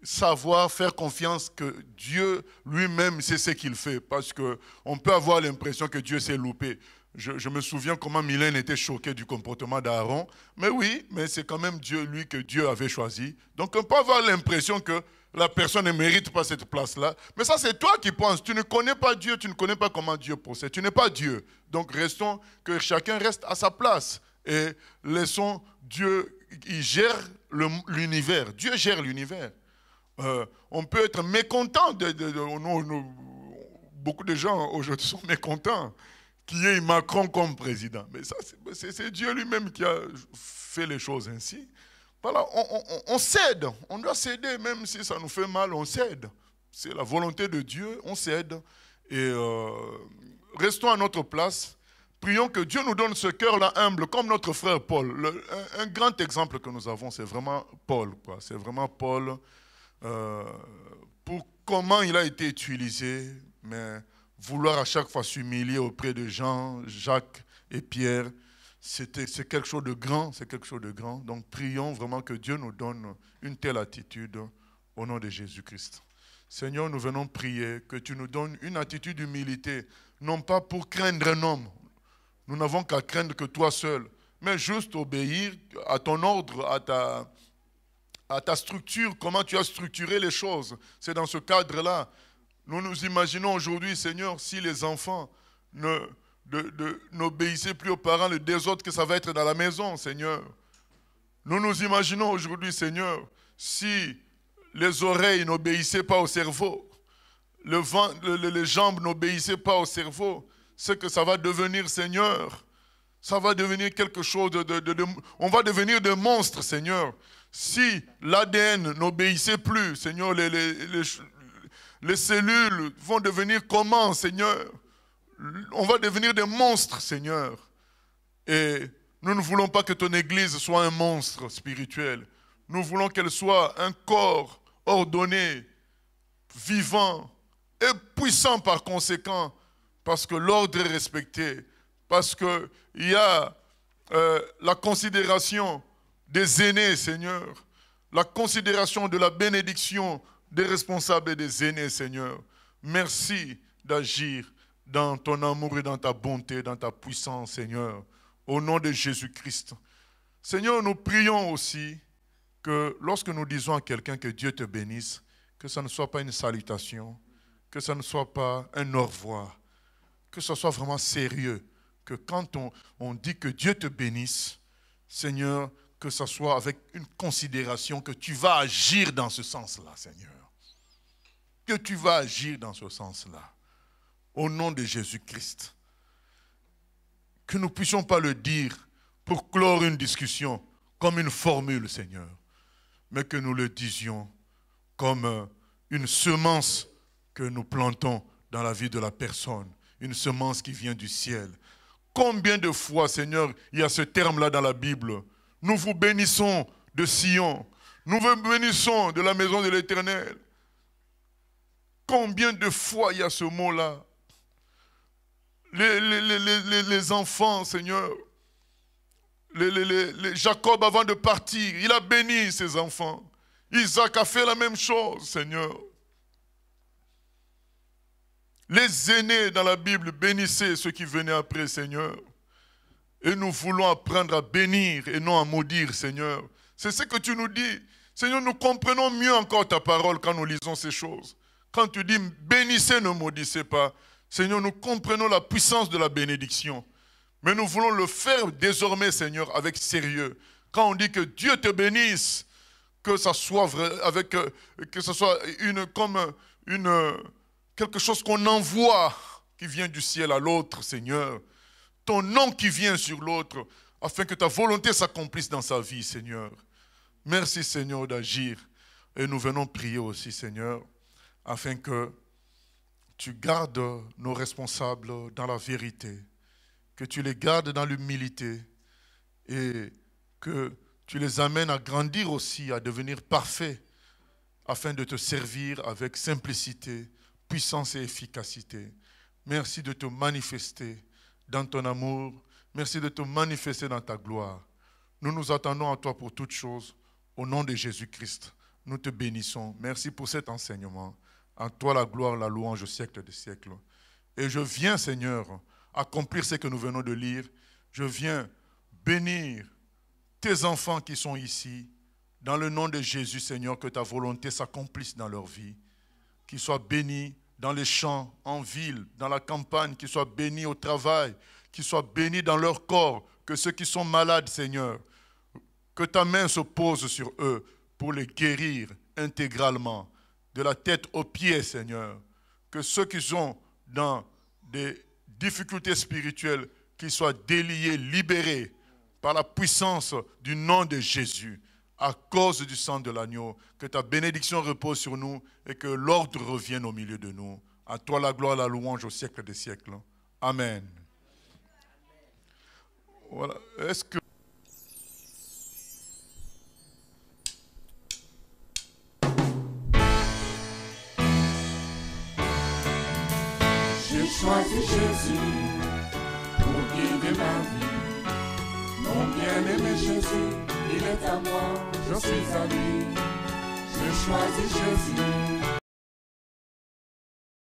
savoir faire confiance que Dieu lui-même sait ce qu'il fait, parce qu'on peut avoir l'impression que Dieu s'est loupé. Je, me souviens comment Mylène était choquée du comportement d'Aaron. Mais oui, mais c'est quand même Dieu, lui, que Dieu avait choisi. Donc on peut avoir l'impression que la personne ne mérite pas cette place-là. Mais ça, c'est toi qui penses. Tu ne connais pas Dieu, tu ne connais pas comment Dieu procède. Tu n'es pas Dieu. Donc restons, que chacun reste à sa place. Et laissons Dieu, il gère l'univers. Dieu gère l'univers. Euh, on peut être mécontent. beaucoup de gens aujourd'hui sont mécontents qu'il y ait Macron comme président. Mais ça, c'est Dieu lui-même qui a fait les choses ainsi. Voilà, on, cède. On doit céder, même si ça nous fait mal, on cède. C'est la volonté de Dieu, on cède. Et euh, restons à notre place. Prions que Dieu nous donne ce cœur-là humble, comme notre frère Paul. un, un, grand exemple que nous avons, c'est vraiment Paul. C'est vraiment Paul euh, pour comment il a été utilisé, mais vouloir à chaque fois s'humilier auprès de Jean, Jacques et Pierre, c'est quelque chose de grand, c'est quelque chose de grand. Donc prions vraiment que Dieu nous donne une telle attitude au nom de Jésus-Christ. Seigneur, nous venons prier que tu nous donnes une attitude d'humilité, non pas pour craindre un homme, nous n'avons qu'à craindre que toi seul, mais juste obéir à ton ordre, à ta, à ta structure, comment tu as structuré les choses. C'est dans ce cadre-là. Nous nous imaginons aujourd'hui, Seigneur, si les enfants ne, n'obéissaient plus aux parents, le désordre que ça va être dans la maison, Seigneur. Nous nous imaginons aujourd'hui, Seigneur, si les oreilles n'obéissaient pas au cerveau, le vent, les jambes n'obéissaient pas au cerveau, ce que ça va devenir, Seigneur. Ça va devenir quelque chose de... On va devenir des monstres, Seigneur. Si l'ADN n'obéissait plus, Seigneur, les, cellules vont devenir comment, Seigneur On va devenir des monstres, Seigneur. Et nous ne voulons pas que ton Église soit un monstre spirituel. Nous voulons qu'elle soit un corps ordonné, vivant et puissant par conséquent, parce que l'ordre est respecté, parce qu'il y a euh, la considération des aînés, Seigneur. La considération de la bénédiction des responsables et des aînés, Seigneur. Merci d'agir dans ton amour et dans ta bonté, dans ta puissance, Seigneur. Au nom de Jésus-Christ. Seigneur, nous prions aussi que lorsque nous disons à quelqu'un que Dieu te bénisse, que ça ne soit pas une salutation, que ça ne soit pas un au revoir, que ce soit vraiment sérieux, que quand on dit que Dieu te bénisse, Seigneur, que ce soit avec une considération que tu vas agir dans ce sens-là, Seigneur. Que tu vas agir dans ce sens-là. Au nom de Jésus-Christ. Que nous ne puissions pas le dire pour clore une discussion comme une formule, Seigneur, mais que nous le disions comme euh, une semence que nous plantons dans la vie de la personne, une semence qui vient du ciel. Combien de fois, Seigneur, il y a ce terme-là dans la Bible nous vous bénissons de Sion. Nous vous bénissons de la maison de l'Éternel. Combien de fois il y a ce mot-là les, enfants, Seigneur, Jacob avant de partir, il a béni ses enfants. Isaac a fait la même chose, Seigneur. Les aînés dans la Bible bénissaient ceux qui venaient après, Seigneur. Et nous voulons apprendre à bénir et non à maudire, Seigneur. C'est ce que tu nous dis. Seigneur, nous comprenons mieux encore ta parole quand nous lisons ces choses. Quand tu dis bénissez, ne maudissez pas. Seigneur, nous comprenons la puissance de la bénédiction. Mais nous voulons le faire désormais, Seigneur, avec sérieux. Quand on dit que Dieu te bénisse, que ça soit avec euh, que ce soit une comme euh, une euh, quelque chose qu'on envoie qui vient du ciel à l'autre, Seigneur ton nom qui vient sur l'autre, afin que ta volonté s'accomplisse dans sa vie, Seigneur. Merci, Seigneur, d'agir. Et nous venons prier aussi, Seigneur, afin que tu gardes nos responsables dans la vérité, que tu les gardes dans l'humilité et que tu les amènes à grandir aussi, à devenir parfaits, afin de te servir avec simplicité, puissance et efficacité. Merci de te manifester dans ton amour. Merci de te manifester dans ta gloire. Nous nous attendons à toi pour toutes choses. Au nom de Jésus-Christ, nous te bénissons. Merci pour cet enseignement. En toi la gloire, la louange au siècle des siècles. Et je viens, Seigneur, accomplir ce que nous venons de lire. Je viens bénir tes enfants qui sont ici. Dans le nom de Jésus, Seigneur, que ta volonté s'accomplisse dans leur vie. Qu'ils soient bénis dans les champs, en ville, dans la campagne, qu'ils soient bénis au travail, qu'ils soient bénis dans leur corps, que ceux qui sont malades, Seigneur, que ta main se pose sur eux pour les guérir intégralement, de la tête aux pieds, Seigneur. Que ceux qui sont dans des difficultés spirituelles, qu'ils soient déliés, libérés par la puissance du nom de Jésus à cause du sang de l'agneau. Que ta bénédiction repose sur nous et que l'ordre revienne au milieu de nous. À toi la gloire, la louange au siècle des siècles. Amen. Voilà. Est-ce que. J'ai choisi Jésus pour ma vie. Mon bien-aimé Jésus il est à moi, je suis à lui. Je choisis Jésus.